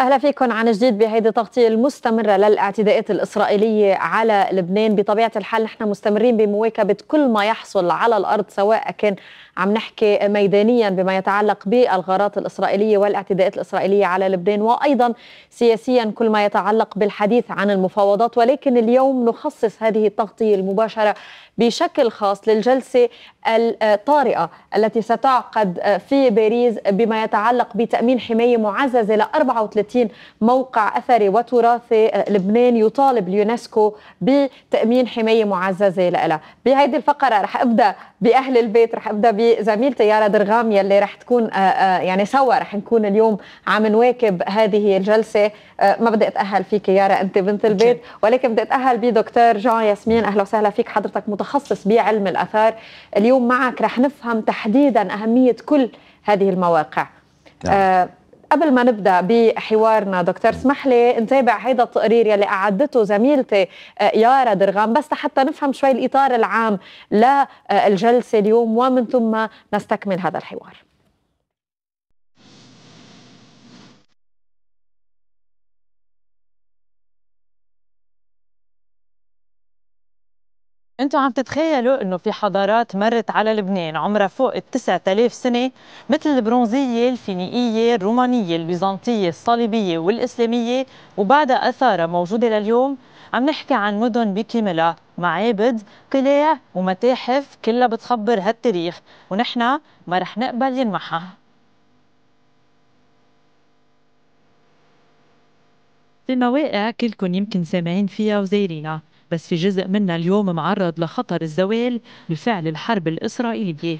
أهلا فيكم عن جديد بهيدي التغطية المستمرة للاعتداءات الإسرائيلية على لبنان بطبيعة الحال نحن مستمرين بمواكبة كل ما يحصل على الأرض سواء كان عم نحكي ميدانيا بما يتعلق بالغارات الإسرائيلية والاعتداءات الإسرائيلية على لبنان وأيضا سياسيا كل ما يتعلق بالحديث عن المفاوضات ولكن اليوم نخصص هذه التغطية المباشرة بشكل خاص للجلسة الطارئة التي ستعقد في باريس بما يتعلق بتأمين حماية معززة ل 34 موقع أثري وتراثي لبنان يطالب اليونسكو بتأمين حماية معززة لها بهذه الفقرة رح أبدأ بأهل البيت رح أبدأ ب بزميلتي يارا درغام يلي رح تكون آه، آه، يعني سوا رح نكون اليوم عم نواكب هذه الجلسه آه، ما بدي اتاهل فيك يارا انت بنت البيت ولكن بدي اتاهل بدكتور جون ياسمين اهلا وسهلا فيك حضرتك متخصص بعلم الاثار اليوم معك رح نفهم تحديدا اهميه كل هذه المواقع نعم. قبل ما نبدا بحوارنا دكتور اسمح لي نتابع هيدا التقرير يلي اعدته زميلتي آه، يارا درغام بس حتى نفهم شوي الاطار العام للجلسه اليوم ومن ثم نستكمل هذا الحوار انتم عم تتخيلوا انه في حضارات مرت على لبنان عمرها فوق ال 9000 سنه مثل البرونزيه، الفينيقيه، الرومانيه، البيزنطيه، الصليبيه والاسلاميه وبعدها اثارها موجوده لليوم، عم نحكي عن مدن بكاملها، معابد، قلاع ومتاحف كلها بتخبر هالتاريخ ونحن ما رح نقبل ينمحى. في مواقع كلكم يمكن سامعين فيها وزايرينها بس في جزء منها اليوم معرض لخطر الزوال بفعل الحرب الإسرائيلية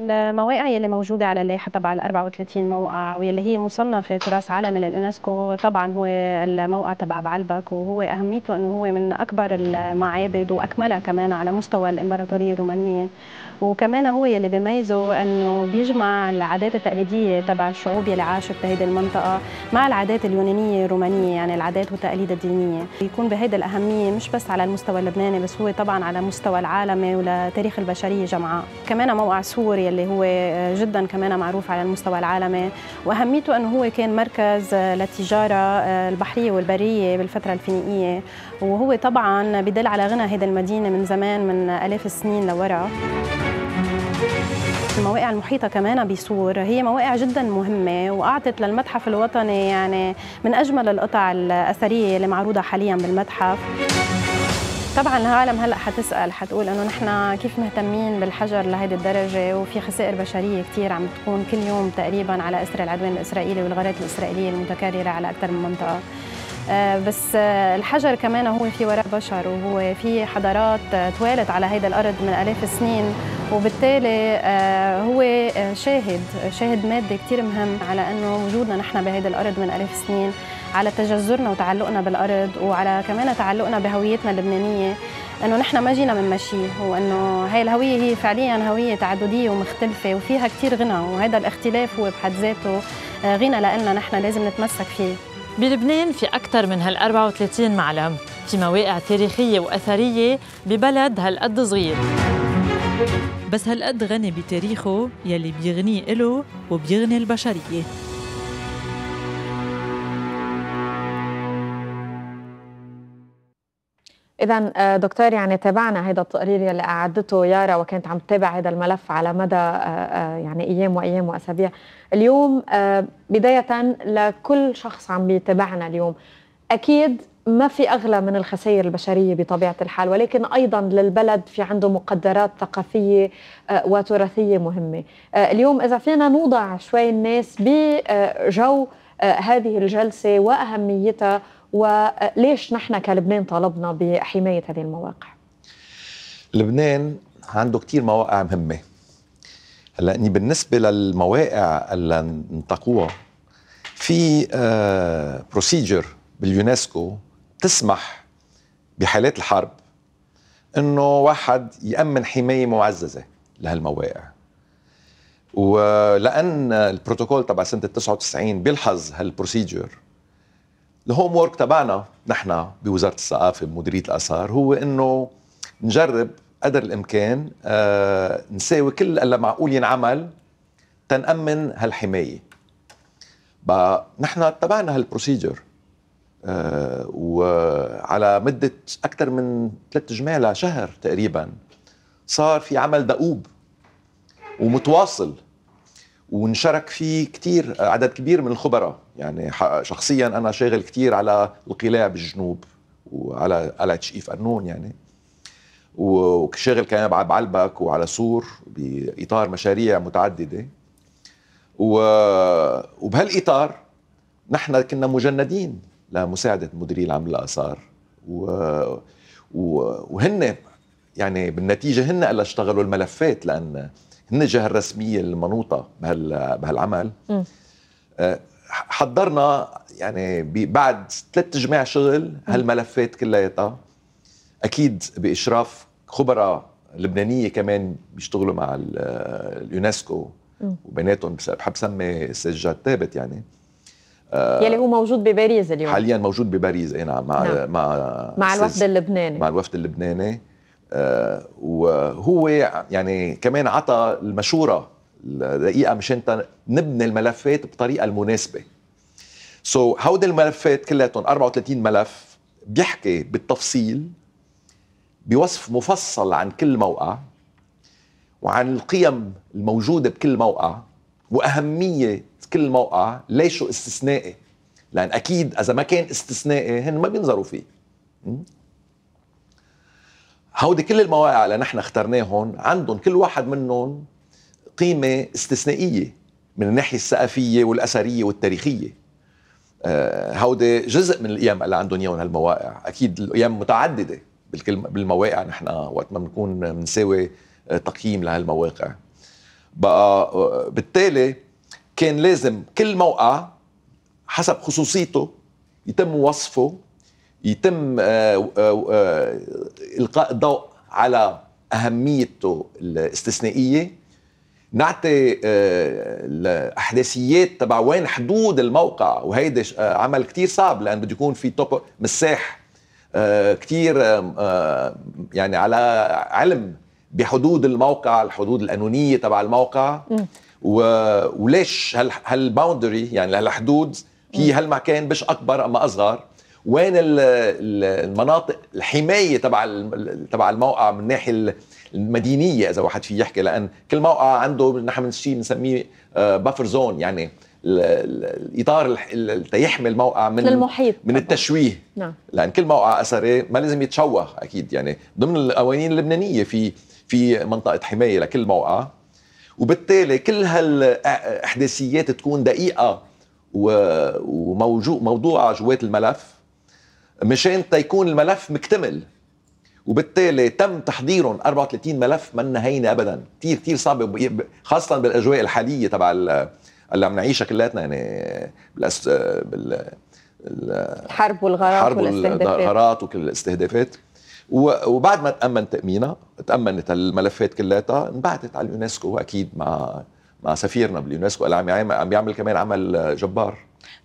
المواقع يلي موجودة على اللائحة تبع ال 34 موقع واللي هي مصنفة تراث عالمي لليونسكو طبعا هو الموقع تبع بعلبك وهو أهميته أنه هو من أكبر المعابد وأكملها كمان على مستوى الإمبراطورية الرومانية وكمان هو يلي بيميزه انه بيجمع العادات التقليديه تبع الشعوب يلي عاشت بهيدي المنطقه مع العادات اليونانيه الرومانيه يعني العادات والتقاليد الدينيه بيكون بهيدي الاهميه مش بس على المستوى اللبناني بس هو طبعا على مستوى العالمي ولتاريخ البشريه جمعاء كمان موقع سور يلي هو جدا كمان معروف على المستوى العالمي واهميته انه هو كان مركز للتجاره البحريه والبريه بالفتره الفينيقيه وهو طبعا بدل على غنى هيدا المدينة من زمان من آلاف السنين لورا المواقع المحيطة كمان بسور هي مواقع جدا مهمة وأعطت للمتحف الوطني يعني من أجمل القطع الأثرية اللي معروضة حاليا بالمتحف طبعا العالم هلا حتسال حتقول انه نحن كيف مهتمين بالحجر لهيدي الدرجه وفي خسائر بشريه كثير عم تكون كل يوم تقريبا على اثر العدوان الاسرائيلي والغارات الاسرائيليه المتكرره على اكثر من منطقه آه، بس آه، الحجر كمان هو في وراء بشر وهو في حضارات آه، توالت على هيدا الارض من الاف السنين وبالتالي هو شاهد شاهد مادي كثير مهم على انه وجودنا نحن بهيدي الارض من الاف السنين على تجذرنا وتعلقنا بالارض وعلى كمان تعلقنا بهويتنا اللبنانيه انه نحن ما جينا من مشي وانه هاي الهويه هي فعليا هويه تعدديه ومختلفه وفيها كثير غنى وهذا الاختلاف هو بحد ذاته غنى لنا نحن لازم نتمسك فيه بلبنان في أكثر من هال 34 معلم في مواقع تاريخية وأثرية ببلد هالقد صغير بس هالقد غني بتاريخه يلي بيغنيه إله وبيغني البشرية اذا آه، دكتور يعني تابعنا هذا التقرير يلي اعدته يارا وكانت عم تتابع هذا الملف على مدى آه، آه، يعني ايام وايام واسابيع اليوم بدايه لكل شخص عم بيتابعنا اليوم اكيد ما في اغلى من الخسائر البشريه بطبيعه الحال ولكن ايضا للبلد في عنده مقدرات ثقافيه وتراثيه مهمه اليوم اذا فينا نوضع شوي الناس بجو هذه الجلسه واهميتها وليش نحن كلبنان طالبنا بحماية هذه المواقع؟ لبنان عنده كتير مواقع مهمة هلا بالنسبة للمواقع اللي انتقوها في بروسيجر آه، باليونسكو تسمح بحالات الحرب انه واحد يامن حمايه معززه لهالمواقع ولان البروتوكول تبع سنه 99 بيلحظ هالبروسيجر الهوم وورك تبعنا نحن بوزاره الثقافه بمديريه الاثار هو انه نجرب قدر الامكان آه نساوي كل اللي معقول ينعمل تنأمن هالحمايه بقى نحن اتبعنا هالبروسيجر آه وعلى مدة أكثر من ثلاث جمال شهر تقريبا صار في عمل دؤوب ومتواصل ونشارك فيه كتير عدد كبير من الخبراء يعني شخصيا انا شاغل كثير على القلاع بالجنوب وعلى على تشقيف قنون يعني وشاغل كمان بعلبك وعلى سور باطار مشاريع متعدده و... وبهالاطار نحن كنا مجندين لمساعده مديري العام للاثار و... و... وهن يعني بالنتيجه هن اللي اشتغلوا الملفات لان هن الجهه الرسميه المنوطه بهال... بهالعمل م. حضرنا يعني بعد ثلاث جماع شغل هالملفات كلياتها اكيد باشراف خبراء لبنانيه كمان بيشتغلوا مع اليونسكو وبيناتهم بحب سمي استاذ جاد ثابت يعني آه، يلي هو موجود بباريس اليوم حاليا موجود بباريس اي نعم مع نعم. مع مع الوفد اللبناني مع الوفد اللبناني آه، وهو يعني كمان عطى المشوره الدقيقه مش انت نبني الملفات بطريقه المناسبه سو so, هودي الملفات كلياتهم 34 ملف بيحكي بالتفصيل بوصف مفصل عن كل موقع وعن القيم الموجوده بكل موقع واهميه كل موقع ليش استثنائي لان اكيد اذا ما كان استثنائي هن ما بينظروا فيه هودي كل المواقع اللي نحن اخترناهم عندهم كل واحد منهم قيمة استثنائية من الناحية الثقافية والأثرية والتاريخية آه، هودي جزء من القيم اللي عندهم اياهم هالمواقع اكيد القيم متعدده بالمواقع نحن وقت ما بنكون بنساوي آه، تقييم لهالمواقع بقى آه، بالتالي كان لازم كل موقع حسب خصوصيته يتم وصفه يتم القاء الضوء على اهميته الاستثنائيه نعطي آه، الاحداثيات تبع وين حدود الموقع وهيدا آه، عمل كتير صعب لان بده يكون في توب مساح آه، كتير يعني على علم بحدود الموقع الحدود القانونيه تبع الموقع وليش هالباوندري يعني هالحدود هي هالمكان مش اكبر اما اصغر وين المناطق الحمايه تبع تبع الموقع من الناحيه المدينيه اذا واحد في يحكي لان كل موقع عنده نحن شيء بنسميه بافر آه، زون يعني الاطار تيحمل موقع من للمحيط من التشويه نعم لان كل موقع اثري إيه، ما لازم يتشوه اكيد يعني ضمن القوانين اللبنانيه في في منطقه حمايه لكل موقع وبالتالي كل هالاحداثيات تكون دقيقه موضوعه جوات الملف مشان تيكون الملف مكتمل وبالتالي تم تحضيرهم 34 ملف منا هينه ابدا كثير كثير صعب خاصه بالاجواء الحاليه تبع اللي عم نعيشها كلياتنا يعني بالأس... بال... الحرب والغارات الحرب والغارات وكل الاستهدافات وبعد ما تامن تامينها تامنت الملفات كلياتها انبعثت على اليونسكو اكيد مع مع سفيرنا باليونسكو اللي عم يعمل كمان عمل جبار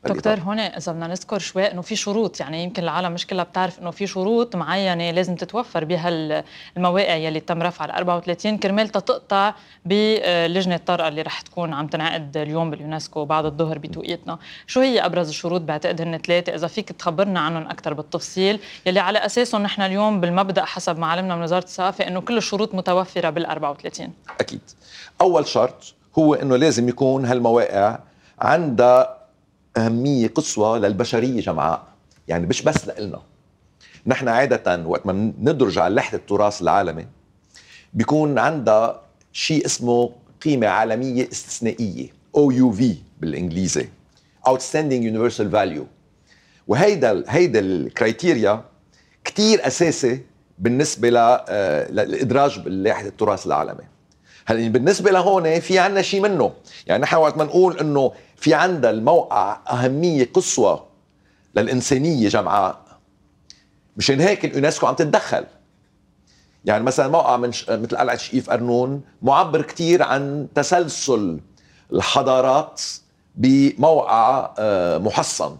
دكتور هون اذا بدنا نذكر شوي انه في شروط يعني يمكن العالم مش كلها بتعرف انه في شروط معينه لازم تتوفر بها المواقع يلي تم رفعها ال 34 كرمال تقطع بلجنه الطرقه اللي رح تكون عم تنعقد اليوم باليونسكو بعد الظهر بتوقيتنا، شو هي ابرز الشروط بعتقد هن ثلاثه اذا فيك تخبرنا عنهم اكثر بالتفصيل يلي على اساسهم نحن اليوم بالمبدا حسب ما علمنا من وزاره الثقافه انه كل الشروط متوفره بال 34 اكيد اول شرط هو انه لازم يكون هالمواقع عندها أهمية قصوى للبشرية جمعاء يعني مش بس لإلنا نحن عادة وقت ما ندرج على لحظة التراث العالمي بيكون عندها شيء اسمه قيمة عالمية استثنائية او يو في بالإنجليزي Outstanding Universal Value وهيدا هيدا الكريتيريا كثير أساسي بالنسبة آه، للإدراج بلائحة التراث العالمي هلا بالنسبة لهون في عنا شيء منه يعني نحن وقت ما نقول إنه في عندها الموقع أهمية قصوى للإنسانية جمعاء مشان هيك اليونسكو عم تتدخل يعني مثلا موقع من ش... مثل قلعة شقيف قرنون معبر كتير عن تسلسل الحضارات بموقع آه، محصن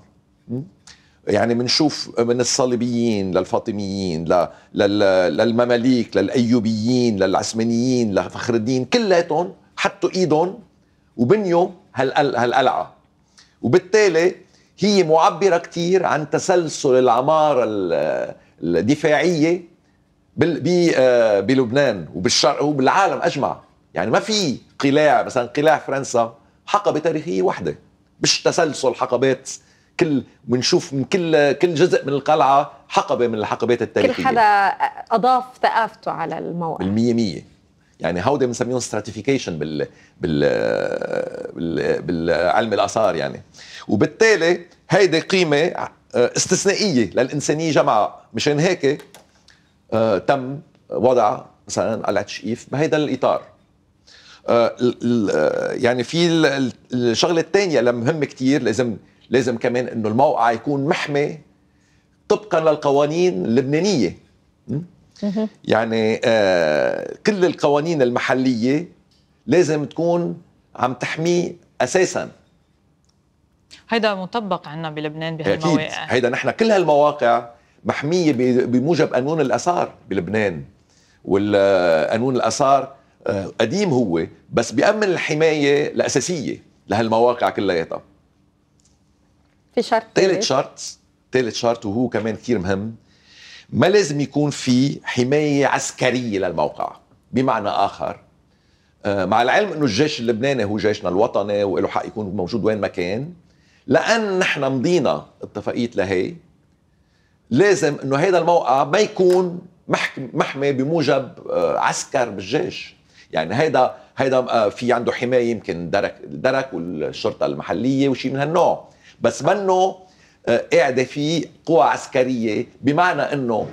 يعني بنشوف من الصليبيين للفاطميين للمماليك للايوبيين للعثمانيين لفخر الدين كلاتهم حطوا ايدهم وبنيوا هالقلعه وبالتالي هي معبره كثير عن تسلسل العماره الدفاعيه آه، بلبنان وبالشرق وبالعالم اجمع يعني ما في قلاع مثلا قلاع فرنسا حقبه تاريخيه واحده مش تسلسل حقبات كل بنشوف من كل كل جزء من القلعه حقبه من الحقبات التاريخيه كل حدا اضاف ثقافته على الموقع 100 مية يعني هودي بنسميهم ستراتيفيكيشن بال بال بالعلم الاثار يعني وبالتالي هيدي قيمه آه، استثنائيه للانسانيه جمعاء مشان هيك آه، تم وضع مثلا قلعه شقيف بهيدا الاطار آه، يعني في الشغله الثانيه اللي مهمه كثير لازم لازم كمان انه الموقع يكون محمي طبقا للقوانين اللبنانيه يعني آه كل القوانين المحليه لازم تكون عم تحميه اساسا هيدا مطبق عنا بلبنان بهالمواقع أكيد هيدا نحن كل هالمواقع محميه بموجب قانون الاثار بلبنان والقانون الاثار آه، قديم هو بس بيأمن الحمايه الاساسيه لهالمواقع كلياتها في شرط ثالث شرط ثالث شرط وهو كمان كثير مهم ما لازم يكون في حماية عسكرية للموقع بمعنى آخر آه، مع العلم أنه الجيش اللبناني هو جيشنا الوطني وله حق يكون موجود وين ما كان لأن نحن مضينا اتفاقية لهي لازم أنه هذا الموقع ما يكون محمي بموجب آه، عسكر بالجيش يعني هيدا هيدا آه، في عنده حمايه يمكن درك الدرك والشرطه المحليه وشيء من هالنوع بس منه قاعده آه، فيه قوى عسكريه بمعنى انه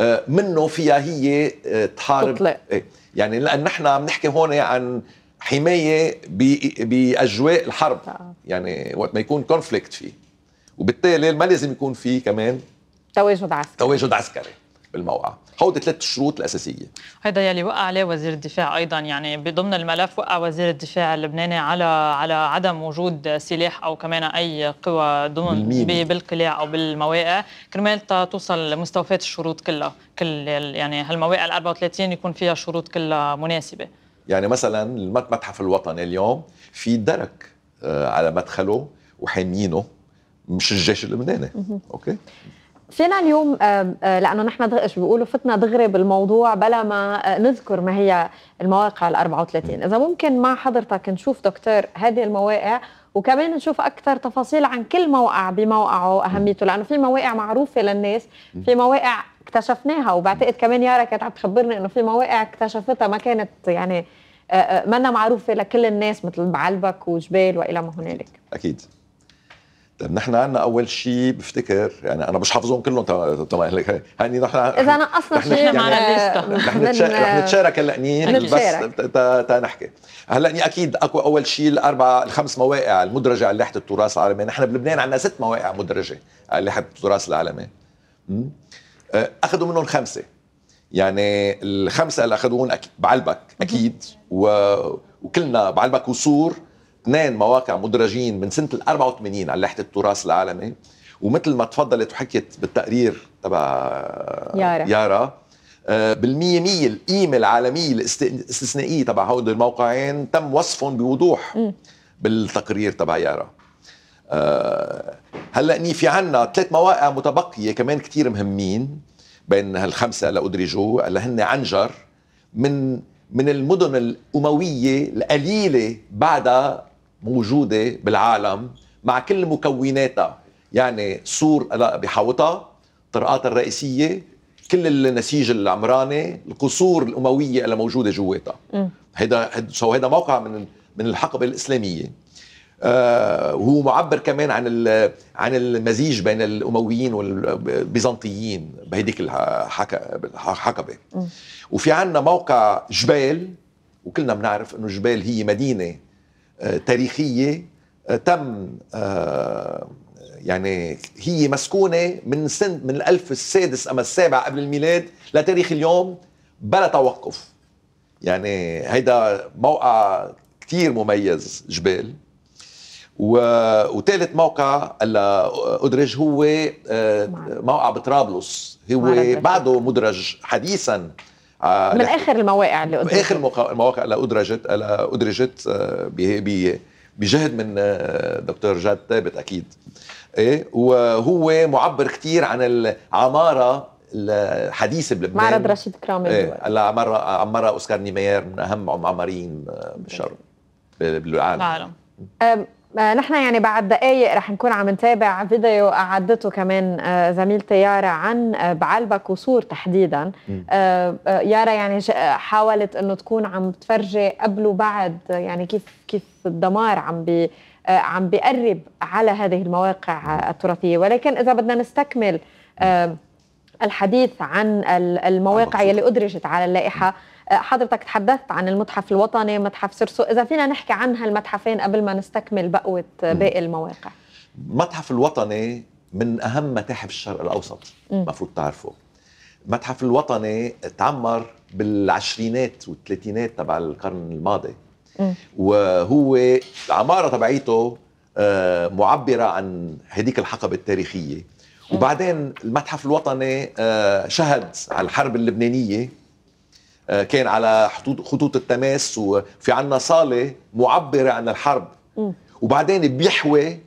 آه، منه فيها هي آه، تحارب تطلع. إيه، يعني لان نحن عم نحكي هون عن حمايه باجواء الحرب يعني وقت ما يكون كونفليكت فيه وبالتالي ما لازم يكون فيه كمان تواجد عسكري تواجد عسكري بالموقع هودي ثلاث شروط الاساسيه هذا يلي وقع عليه وزير الدفاع ايضا يعني بضمن الملف وقع وزير الدفاع اللبناني على على عدم وجود سلاح او كمان اي قوى ضمن بالقلاع او بالمواقع كرمال توصل لمستوفات الشروط كلها كل يعني هالمواقع ال 34 يكون فيها شروط كلها مناسبه يعني مثلا المتحف الوطني اليوم في درك آه، على مدخله وحامينه مش الجيش اللبناني اوكي فينا اليوم آه، لانه نحن دغ... بيقولوا فتنا دغري بالموضوع بلا ما آه، نذكر ما هي المواقع ال 34 اذا ممكن مع حضرتك نشوف دكتور هذه المواقع وكمان نشوف اكثر تفاصيل عن كل موقع بموقعه اهميته لانه في مواقع معروفه للناس في مواقع اكتشفناها وبعتقد كمان يارا كانت عم تخبرني انه في مواقع اكتشفتها ما كانت يعني آه، منا معروفه لكل الناس مثل بعلبك وجبال والى ما هنالك اكيد طيب نحن عندنا اول شيء بفتكر يعني انا مش حافظهم كلهم طبعا هيك هاني نحن اذا نقصنا شيء يعني مع رح نتشارك هلأنيين بس تنحكي هلأني اكيد اكو اول شيء الاربع الخمس مواقع المدرجه على لائحه التراث العالمي نحن بلبنان عندنا ست مواقع مدرجه على لائحه التراث العالمي أه، اخذوا منهم خمسه يعني الخمسه اللي اخذوهم بعلبك اكيد وكلنا بعلبك وسور اثنين مواقع مدرجين من سنه ال 84 على لائحه التراث العالمي ومثل ما تفضلت وحكيت بالتقرير تبع يارا يارا آه، بالمية مية القيمة العالمية الاستثنائية تبع هؤلاء الموقعين تم وصفهم بوضوح م. بالتقرير تبع يارا آه، هلا اني في عنا ثلاث مواقع متبقية كمان كتير مهمين بين هالخمسة اللي أدرجوا اللي هن عنجر من من المدن الأموية القليلة بعدها موجودة بالعالم مع كل مكوناتها يعني سور بحوطها طرقات الرئيسية كل النسيج العمراني القصور الأموية اللي موجودة جواتها هيدا سو هيدا موقع من من الحقبة الإسلامية آه وهو معبر كمان عن عن المزيج بين الأمويين والبيزنطيين بهيديك الحقبة وفي عنا موقع جبال وكلنا بنعرف انه جبال هي مدينه تاريخيه آه، تم آه، يعني هي مسكونه من سن من الالف السادس اما السابع قبل الميلاد لتاريخ اليوم بلا توقف يعني هيدا موقع كتير مميز جبال و... وثالث موقع ادرج هو آه، موقع بطرابلس هو بعده مدرج حديثا آه، من اخر المواقع اللي أدرجت. اخر المواقع اللي ادرجت اللي ادرجت آه، بجهد من آه، دكتور جاد ثابت اكيد ايه وهو معبر كثير عن العماره الحديثه بلبنان معرض رشيد كرامي ايه هلا عمرها عمرها اوسكار نيمير من اهم معماريين بالشرق بالعالم العالم. آه، نحن يعني بعد دقايق رح نكون عم نتابع فيديو أعدته كمان آه، زميلتي يارا عن آه، بعلبك وصور تحديدا يارا يعني حاولت أنه تكون عم تفرجي قبل وبعد يعني كيف كيف الدمار عم بي عم بيقرب على هذه المواقع التراثية ولكن إذا بدنا نستكمل الحديث عن المواقع يلي أدرجت على اللائحة آه، حضرتك تحدثت عن المتحف الوطني متحف سرسو اذا فينا نحكي عن هالمتحفين قبل ما نستكمل بقوه آه، باقي المواقع المتحف الوطني من اهم متاحف الشرق الاوسط المفروض تعرفه المتحف الوطني تعمر بالعشرينات والثلاثينات تبع القرن الماضي وهو العماره تبعيته آه، معبره عن هديك الحقبه التاريخيه وبعدين المتحف الوطني شهد على الحرب اللبنانيه آه، كان على حدود خطوط التماس وفي عنا صاله معبره عن الحرب وبعدين بيحوي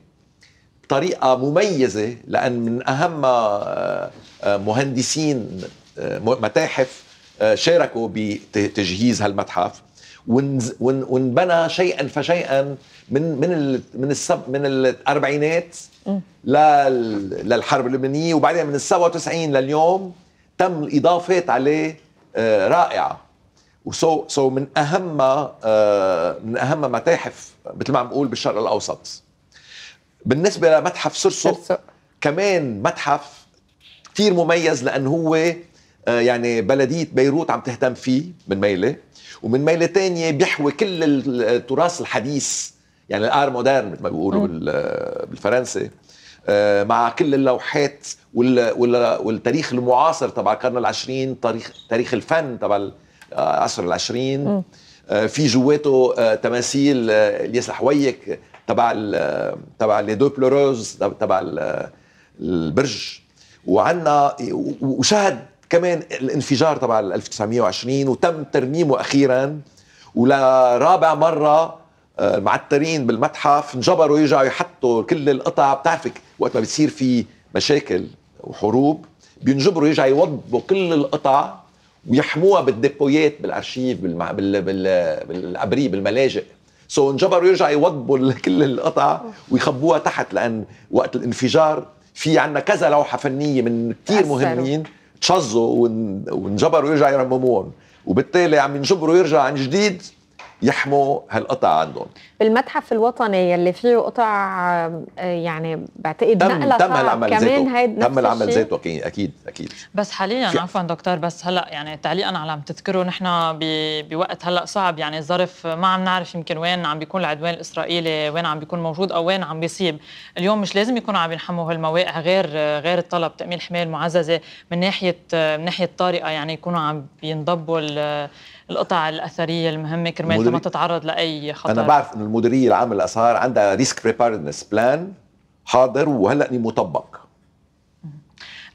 بطريقه مميزه لان من اهم آه، آه، مهندسين متاحف شاركوا بتجهيز هالمتحف وانبنى شيئا فشيئا من من من السب من الاربعينات للحرب اللبنانيه وبعدين من ال 97 لليوم تم الاضافات عليه آه، رائعه وسو سو من اهم آه، من اهم متاحف مثل ما عم بقول بالشرق الاوسط بالنسبه لمتحف سرسو كمان متحف كثير مميز لانه هو آه، يعني بلديه بيروت عم تهتم فيه من ميله ومن ميله تانية بيحوي كل التراث الحديث يعني الار مودرن مثل ما بيقولوا بالفرنسي آه، مع كل اللوحات والتاريخ المعاصر تبع القرن العشرين تاريخ تاريخ الفن تبع العصر آه، العشرين آه، في جواته تماثيل الياس الحويك تبع تبع لي دو بلوروز تبع البرج وعندنا وشهد كمان الانفجار تبع 1920 وتم ترميمه اخيرا ولرابع مره المعترين بالمتحف انجبروا يرجعوا يحطوا كل القطع بتعرفك وقت ما بتصير في مشاكل وحروب بينجبروا يرجعوا يوضبوا كل القطع ويحموها بالديبويات بالارشيف بالمع... بال... بال... بالابري بالملاجئ سو so انجبروا يرجعوا يوضبوا كل القطع ويخبوها تحت لان وقت الانفجار في عندنا كذا لوحه فنيه من كثير مهمين تشظوا ون... وانجبروا يرجعوا يرمموهم وبالتالي عم ينجبروا يرجعوا عن جديد يحموا هالقطع عندهم بالمتحف الوطني اللي فيه قطع آه، يعني بعتقد تم نقله تم العمل كمان هيد تم العمل ذاته اكيد اكيد بس حاليا عفوا دكتور بس هلا يعني تعليقا على عم تذكروا نحن بوقت هلا صعب يعني الظرف ما عم نعرف يمكن وين عم بيكون العدوان الاسرائيلي وين عم بيكون موجود او وين عم بيصيب اليوم مش لازم يكونوا عم ينحموا هالمواقع غير غير الطلب تامين حمايه معززه من ناحيه من ناحيه طارئه يعني يكونوا عم بينضبوا القطع الاثريه المهمه كرمال المدري... ما تتعرض لاي خطر انا بعرف انه المديريه العامه للاثار عندها ريسك بريباردنس بلان حاضر وهلا مطبق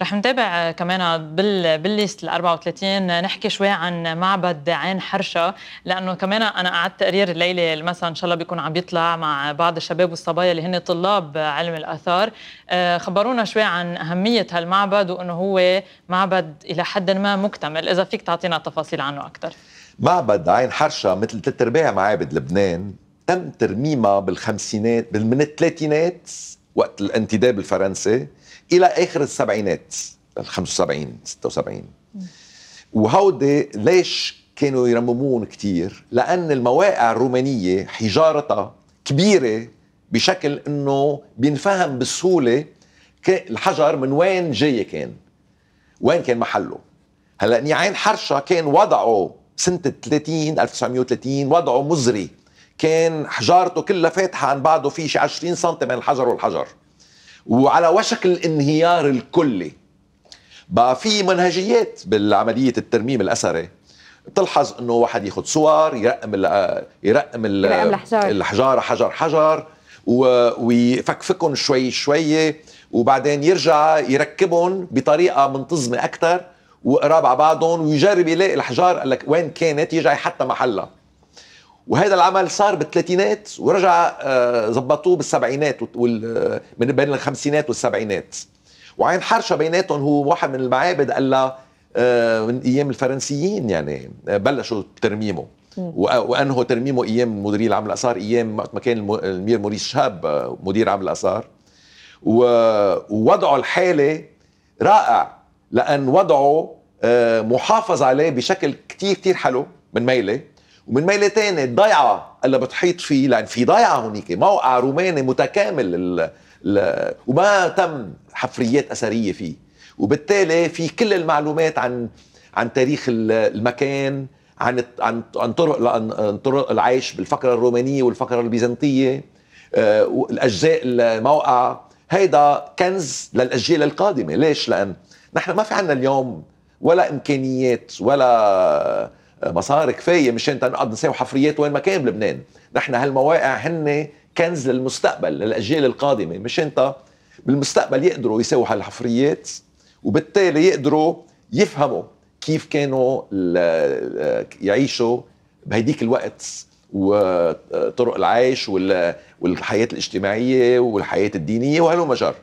رح نتابع كمان بال بالليست ال 34 نحكي شوي عن معبد عين حرشه لانه كمان انا قعدت تقرير الليله المساء ان شاء الله بيكون عم بيطلع مع بعض الشباب والصبايا اللي هن طلاب علم الاثار آه، خبرونا شوي عن اهميه هالمعبد وانه هو معبد الى حد ما مكتمل اذا فيك تعطينا تفاصيل عنه اكثر معبد عين حرشة مثل ثلاث ارباع معابد لبنان تم ترميمها بالخمسينات من الثلاثينات وقت الانتداب الفرنسي الى اخر السبعينات ال 75 76 وهودي ليش كانوا يرممون كثير؟ لان المواقع الرومانيه حجارتها كبيره بشكل انه بينفهم بسهوله الحجر من وين جاي كان وين كان محله هلا عين حرشه كان وضعه سنة 30 1930 وضعه مزري كان حجارته كلها فاتحة عن بعده في شي 20 سم بين الحجر والحجر وعلى وشك الانهيار الكلي بقى في منهجيات بالعملية الترميم الأثري بتلحظ انه واحد ياخذ صور يرقم الـ يرقم الحجار. الحجاره حجر حجر ويفكفكهم شوي شوي وبعدين يرجع يركبهم بطريقه منتظمه اكثر وقراب على بعضهم ويجرب يلاقي الحجار قال لك وين كانت يرجع حتى محلها وهذا العمل صار بالثلاثينات ورجع زبطوه آه، بالسبعينات وال... آه، من بين الخمسينات والسبعينات وعين حرشة بيناتهم هو واحد من المعابد قال له آه، من ايام الفرنسيين يعني بلشوا ترميمه وانهوا ترميمه ايام مديري العام الاثار ايام وقت ما كان المير موريس شاب مدير عام الاثار ووضعه الحالي رائع لان وضعه آه، محافظ عليه بشكل كتير كتير حلو من ميله ومن ميله ثانيه الضيعه اللي بتحيط فيه لان في ضيعه هنيك موقع روماني متكامل ال ال وما تم حفريات اثريه فيه وبالتالي في كل المعلومات عن عن تاريخ المكان عن عن عن طرق عن طرق العيش بالفقره الرومانيه والفقره البيزنطيه آه، الاجزاء الموقع هيدا كنز للاجيال القادمه ليش لان نحن ما في عنا اليوم ولا امكانيات ولا آه، مصاري كفايه مشان نقعد نساوي حفريات وين ما كان بلبنان نحن هالمواقع هن كنز للمستقبل للاجيال القادمه مش انت بالمستقبل يقدروا يساووا هالحفريات وبالتالي يقدروا يفهموا كيف كانوا آه، يعيشوا بهديك الوقت وطرق العيش والحياة الاجتماعية والحياة الدينية وهلو مجر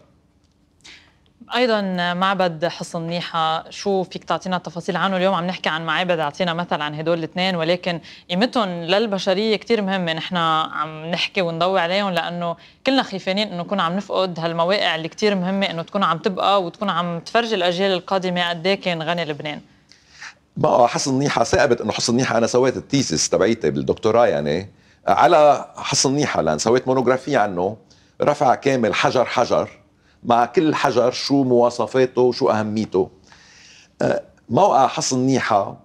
ايضا معبد حصن منيحه شو فيك تعطينا تفاصيل عنه اليوم عم نحكي عن معابد اعطينا مثل عن هدول الاثنين ولكن قيمتهم للبشريه كثير مهمه نحن عم نحكي ونضوي عليهم لانه كلنا خيفانين انه نكون عم نفقد هالمواقع اللي كثير مهمه انه تكون عم تبقى وتكون عم تفرجي الاجيال القادمه قد ايه كان غني لبنان بقى حصن منيحه ثابت انه حصن منيحه انا سويت التيسس تبعيتي بالدكتوراه يعني على حصن منيحه لان سويت مونوغرافيه عنه رفع كامل حجر حجر مع كل حجر شو مواصفاته وشو أهميته أه، موقع حصن نيحة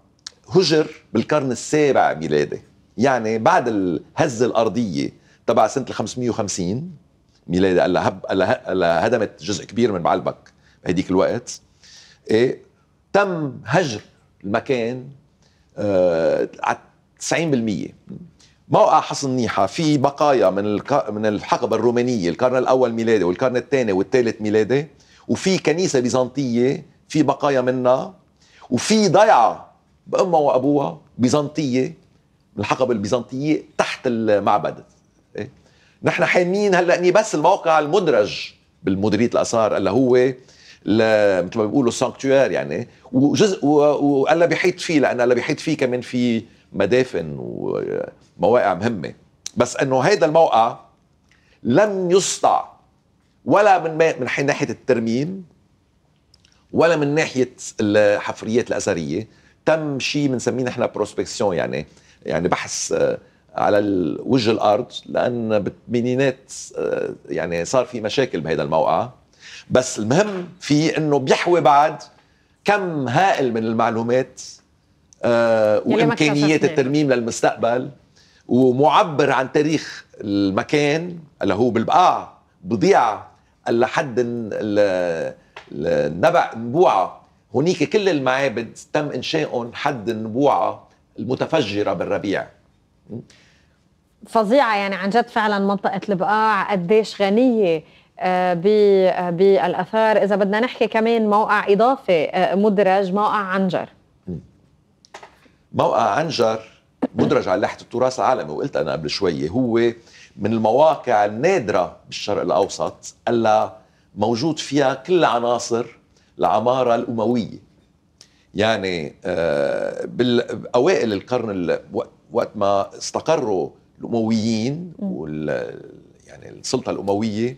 هجر بالقرن السابع ميلادي يعني بعد الهزة الأرضية تبع سنة 550 ميلادي قال هب هدمت جزء كبير من بعلبك بهديك الوقت إيه تم هجر المكان آه على 90% موقع حصن نيحة في بقايا من من الحقبة الرومانية القرن الأول ميلادي والقرن الثاني والثالث ميلادي وفي كنيسة بيزنطية في بقايا منها وفي ضيعة بأمها وأبوها بيزنطية من الحقبة البيزنطية تحت المعبد إيه؟ نحن حامين هلا بس الموقع المدرج بالمديرية الآثار اللي هو مثل ما بيقولوا السانكتوير يعني وجزء وقال بيحيط فيه لأن اللي بيحيط فيه كمان في مدافن و مواقع مهمة بس أنه هيدا الموقع لم يسطع ولا من من ناحية الترميم ولا من ناحية الحفريات الأثرية تم شيء بنسميه نحن بروسبكسيون يعني يعني بحث آه، على وجه الارض لان بالثمانينات آه، يعني صار في مشاكل بهذا الموقع بس المهم في انه بيحوي بعد كم هائل من المعلومات آه، وامكانيات الترميم للمستقبل ومعبر عن تاريخ المكان اللي هو بالبقاع بضيعة لحد النبع نبوعة هنيك كل المعابد تم إنشائهم حد النبوعة المتفجرة بالربيع فظيعة يعني عن جد فعلا منطقة البقاع قديش غنية آه، آه، بالآثار إذا بدنا نحكي كمان موقع إضافي آه، مدرج موقع عنجر موقع عنجر مدرج على لائحه التراث العالمي وقلت انا قبل شويه هو من المواقع النادره بالشرق الاوسط الا موجود فيها كل عناصر العماره الامويه يعني آه، بالاوائل القرن وقت ما استقروا الامويين وال يعني السلطه الامويه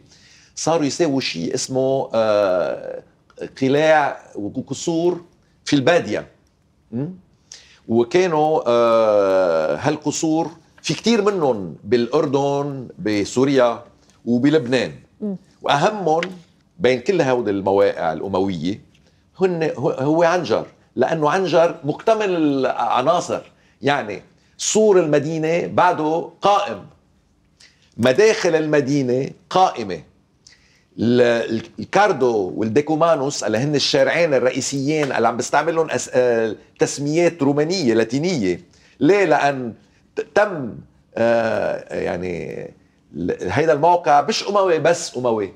صاروا يساووا شيء اسمه آه، قلاع وقصور في الباديه وكانوا آه، هالقصور في كتير منهم بالاردن بسوريا وبلبنان واهمهم بين كل هود المواقع الامويه هن هو عنجر لانه عنجر مكتمل العناصر يعني سور المدينه بعده قائم مداخل المدينه قائمه الكاردو والديكومانوس اللي هن الشارعين الرئيسيين اللي عم أس... آه، تسميات رومانيه لاتينيه ليه لان تم آه، يعني هيدا الموقع مش اموي بس اموي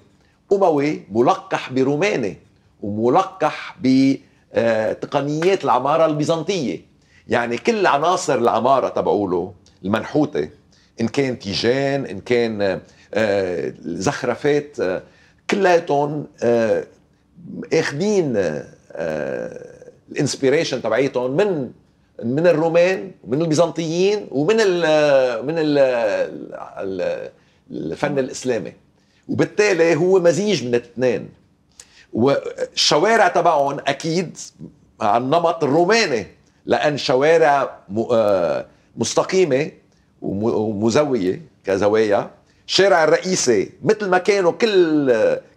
اموي ملقح بروماني وملقح بتقنيات آه، العماره البيزنطيه يعني كل عناصر العماره تبعوله المنحوته ان كان تيجان ان كان زخرفات كلياتهم آه، اخذين آه، الانسبيريشن تبعيتهم من من الرومان ومن البيزنطيين ومن الـ من ال الفن الاسلامي وبالتالي هو مزيج من الاثنين والشوارع تبعهم اكيد على النمط الروماني لان شوارع آه، مستقيمه ومزويه كزوايا الشارع الرئيسي مثل ما كانوا كل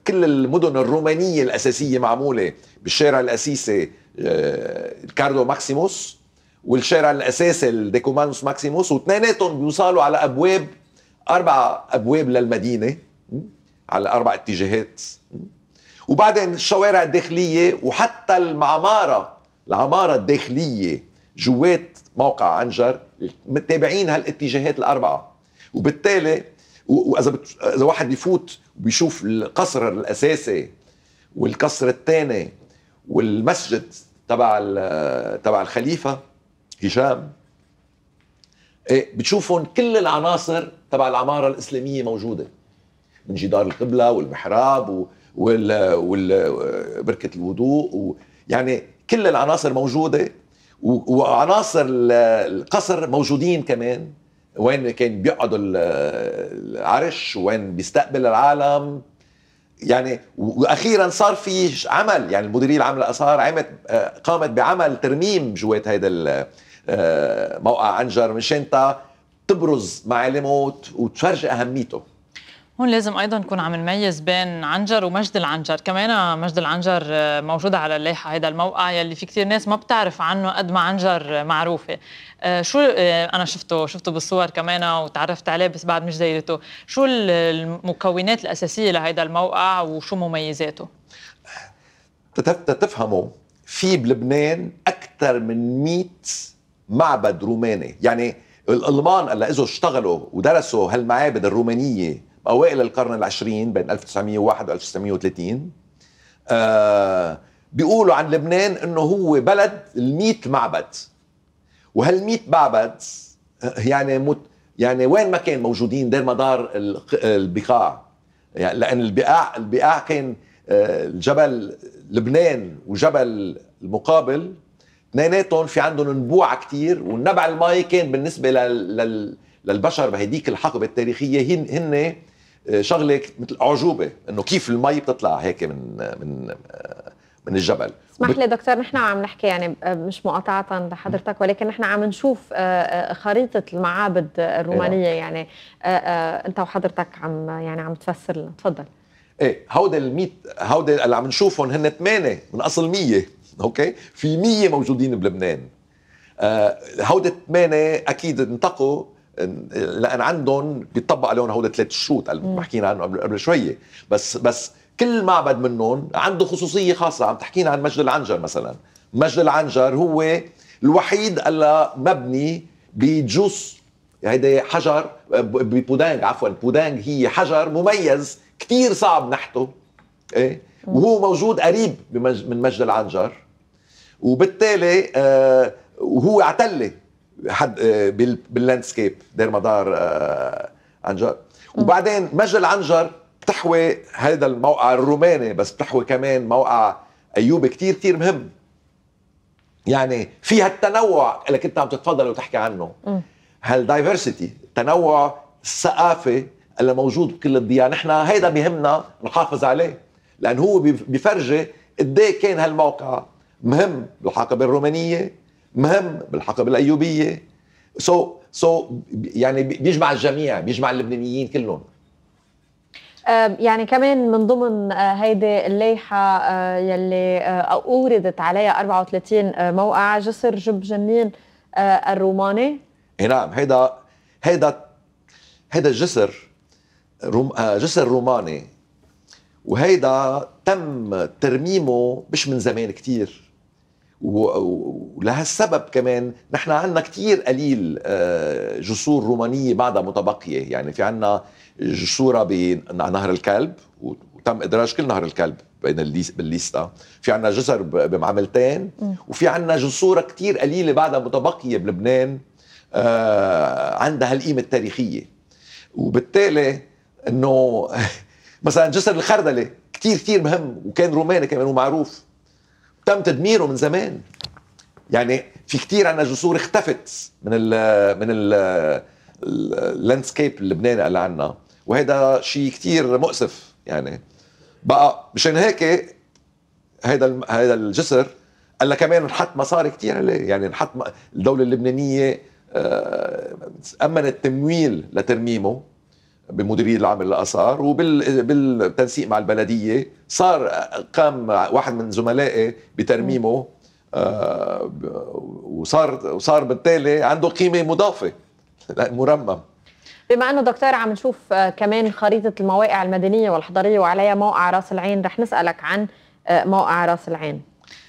كل المدن الرومانيه الاساسيه معموله بالشارع الاسيسي آه، كاردو ماكسيموس والشارع الاساسي الديكومانوس ماكسيموس واثنيناتهم بيوصلوا على ابواب اربع ابواب للمدينه على اربع اتجاهات وبعدين الشوارع الداخليه وحتى المعماره العماره الداخليه جوات موقع عنجر متابعين هالاتجاهات الاربعه وبالتالي واذا اذا واحد بيفوت بيشوف القصر الاساسي والقصر الثاني والمسجد تبع تبع الخليفه هشام إيه بتشوفهم كل العناصر تبع العماره الاسلاميه موجوده من جدار القبله والمحراب وال... وال... بركه الوضوء يعني كل العناصر موجوده وعناصر القصر موجودين كمان وين كان بيقعد العرش وين بيستقبل العالم يعني واخيرا صار في عمل يعني المديريه العامه للاثار عملت آه، قامت بعمل ترميم جوات هيدا آه، موقع عنجر مشان تبرز معالمه وتفرجي اهميته هون لازم ايضا نكون عم نميز بين عنجر ومجد العنجر كمان مجد العنجر موجوده على اللائحه هيدا الموقع يلي في كثير ناس ما بتعرف عنه قد ما عنجر معروفه آه، شو آه، انا شفته شفته بالصور كمان وتعرفت عليه بس بعد مش دايرته شو المكونات الاساسيه لهيدا الموقع وشو مميزاته تتفهموا في بلبنان اكثر من 100 معبد روماني يعني الالمان اللي اجوا اشتغلوا ودرسوا هالمعابد الرومانيه اوائل القرن العشرين بين 1901 و 1930 آه بيقولوا عن لبنان انه هو بلد ال معبد وهال 100 معبد يعني مت يعني وين ما كان موجودين دير مدار البقاع يعني لان البقاع البقاع كان آه، جبل لبنان وجبل المقابل اثنيناتهم في عندهم نبوع كتير والنبع المي كان بالنسبه للبشر بهديك الحقبه التاريخيه هن هن شغله مثل اعجوبه انه كيف المي بتطلع هيك من من من الجبل اسمح لي دكتور نحن عم نحكي يعني مش مقاطعة لحضرتك ولكن نحن عم نشوف آه، آه، خريطة المعابد الرومانية إيه. يعني آه، انت وحضرتك عم يعني عم تفسر لنا تفضل ايه هودا ال 100 هودا اللي عم نشوفهم هن 8 من اصل 100 اوكي في 100 موجودين بلبنان هودا الثمانية اكيد انتقوا لان عندهم بيطبق عليهم هول ثلاث شروط اللي حكينا عنه قبل قبل شويه بس بس كل معبد منهم عنده خصوصيه خاصه عم تحكينا عن مسجد العنجر مثلا مسجد العنجر هو الوحيد اللي مبني بجوس هيدا حجر ببودانج عفوا بودانج هي حجر مميز كتير صعب نحته ايه وهو موجود قريب من مسجد العنجر وبالتالي آه وهو عتله حد آه، باللاندسكيب دير مدار عنجر آه، وبعدين مجل عنجر بتحوي هذا الموقع الروماني بس بتحوي كمان موقع ايوبي كتير كتير مهم يعني في هالتنوع اللي كنت عم تتفضل وتحكي عنه هالدايفرسيتي تنوع الثقافي اللي موجود بكل الضياع نحن هيدا بهمنا نحافظ عليه لان هو بيفرجي قد إيه كان هالموقع مهم بالحقبه الرومانيه مهم بالحقبه الايوبيه سو so, سو so, يعني بيجمع الجميع بيجمع اللبنانيين كلهم يعني كمان من ضمن آه، هيدي اللايحة آه، يلي آه، أوردت عليها 34 موقع جسر جب جنين الروماني نعم هيدا هيدا هيدا الجسر روم جسر روماني وهيدا تم ترميمه مش من زمان كتير ولها السبب كمان نحن عندنا كتير قليل آه، جسور رومانية بعدها متبقية يعني في عندنا جسورة بنهر الكلب وتم إدراج كل نهر الكلب بين الليس بالليستا في عندنا جسر بمعاملتين وفي عندنا جسورة كتير قليلة بعدها متبقية بلبنان آه، عندها هالقيمة التاريخية وبالتالي انه مثلا جسر الخردله كتير كتير مهم وكان روماني كمان ومعروف تم تدميره من زمان يعني في كتير عندنا جسور اختفت من ال من اللاندسكيب اللبناني اللي عنا وهذا شيء كتير مؤسف يعني بقى مشان هيك هذا هذا الجسر قال كمان نحط مصاري كتير عليه يعني نحط الدوله اللبنانيه آه، امنت تمويل لترميمه بمديريه العام للاثار وبالتنسيق مع البلديه صار قام واحد من زملائي بترميمه آه وصار وصار بالتالي عنده قيمه مضافه مرمم بما انه دكتور عم نشوف آه، كمان خريطه المواقع المدنيه والحضريه وعليها موقع راس العين رح نسالك عن آه، موقع راس العين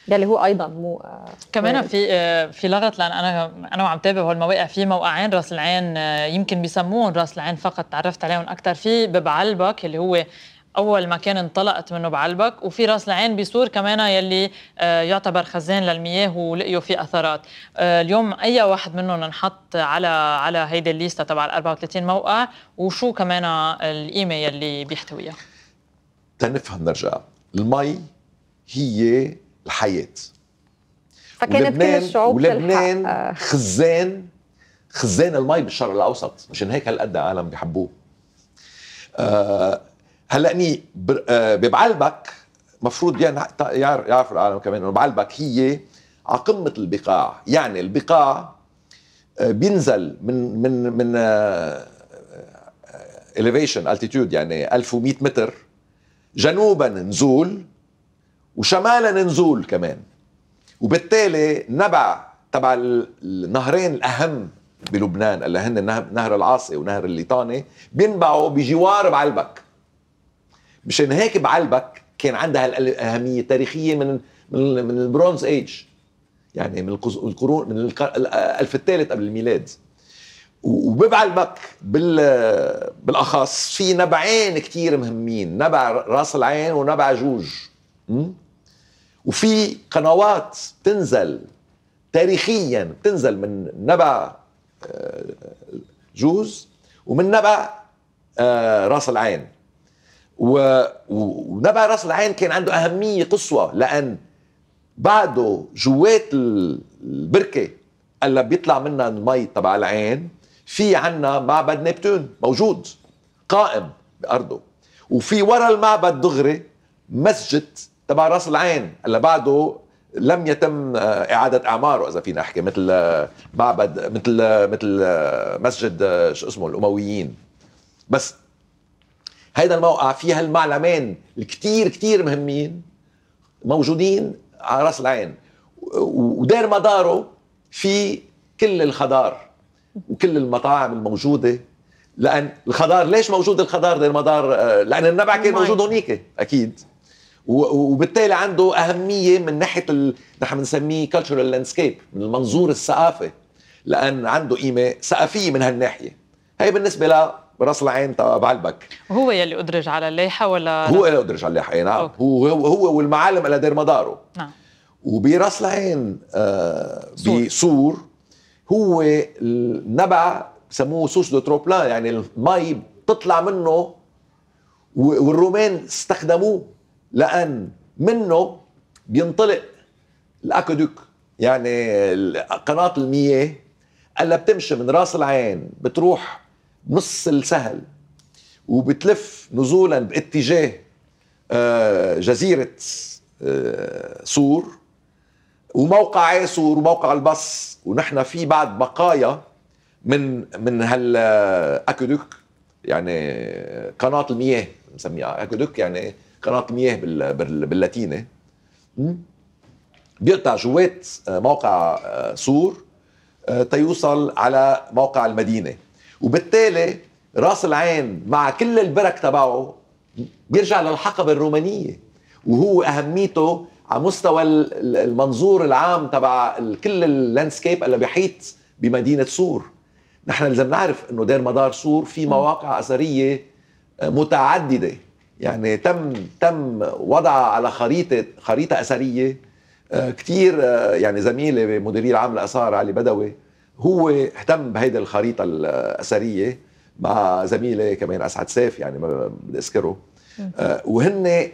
ده اللي هو ايضا مو آه، كمان آه، في آه، في لغط لان انا انا وعم تابع هالمواقع في موقعين راس العين يمكن بيسموهم راس العين فقط تعرفت عليهم اكثر في ببعلبك اللي هو اول مكان انطلقت منه بعلبك وفي راس العين بسور كمان يلي يعتبر خزان للمياه ولقيوا فيه اثارات اليوم اي واحد منهم انحط على على هيدي الليسته تبع ال 34 موقع وشو كمان القيمه يلي بيحتويها تنفهم نرجع المي هي الحياه فكانت كل الشعوب ولبنان آه. خزان خزان المي بالشرق الاوسط مشان هيك هالقد العالم بيحبوه آه، هلا اني آه، ببعلبك مفروض يعني يعرف العالم كمان انه بعلبك هي على قمه البقاع يعني البقاع بينزل من من من اليفيشن التيتيود يعني 1100 متر جنوبا نزول وشمالا نزول كمان وبالتالي نبع تبع النهرين الأهم بلبنان اللي هن نهر العاصي ونهر الليطاني بينبعوا بجوار بعلبك مشان هيك بعلبك كان عندها الأهمية التاريخية من من من البرونز ايج يعني من القرون من الألف الثالث قبل الميلاد وببعلبك بال بالاخص في نبعين كتير مهمين نبع راس العين ونبع جوج وفي قنوات بتنزل تاريخيا بتنزل من نبع آه، جوز ومن نبع آه، راس العين ونبع راس العين كان عنده أهمية قصوى لأن بعده جوات البركة اللي بيطلع منها المي تبع العين في عنا معبد نبتون موجود قائم بأرضه وفي ورا المعبد دغري مسجد تبع راس العين اللي بعده لم يتم آه، اعاده اعماره اذا فينا احكي مثل آه، معبد مثل آه، مثل مسجد شو اسمه الامويين بس هيدا الموقع فيه هالمعلمين الكتير كتير مهمين موجودين على راس العين ودير مداره في كل الخضار وكل المطاعم الموجوده لان الخضار ليش موجود الخضار دير مدار لان النبع كان موجود هونيك اكيد وبالتالي عنده اهميه من ناحيه ال... نحن بنسميه كالتشرال لاندسكيب من المنظور الثقافي لان عنده قيمه ثقافيه من هالناحيه هي بالنسبه ل براس العين تبع بعلبك هو يلي ادرج على اللائحه ولا هو يلي ادرج على اللائحه اي نعم هو هو والمعالم على دير مداره نعم وبراس العين آه بسور هو النبع بسموه سوس دو تروبلان يعني المي بتطلع منه والرومان استخدموه لان منه بينطلق الاكودوك يعني قناه المياه اللي بتمشي من راس العين بتروح نص السهل وبتلف نزولا باتجاه آه، جزيره آه، سور وموقع إيه سور وموقع البص ونحن في بعد بقايا من من هالاكودوك يعني قناه المياه بنسميها اكودوك يعني قناه المياه باللاتينه بيقطع جوات آه، موقع آه، سور آه، تيوصل على موقع المدينه وبالتالي راس العين مع كل البرك تبعه بيرجع للحقبه الرومانيه وهو اهميته على مستوى المنظور العام تبع كل اللاندسكيب اللي بيحيط بمدينه سور نحن لازم نعرف انه دير مدار سور في مواقع اثريه متعدده يعني تم تم وضع على خريطه خريطه اثريه آه، كثير آه، يعني زميلي مديري العام الاثار علي بدوي هو اهتم بهيدي الخريطه الاثريه مع زميلي كمان اسعد سيف يعني ما بدي اذكره آه، وهن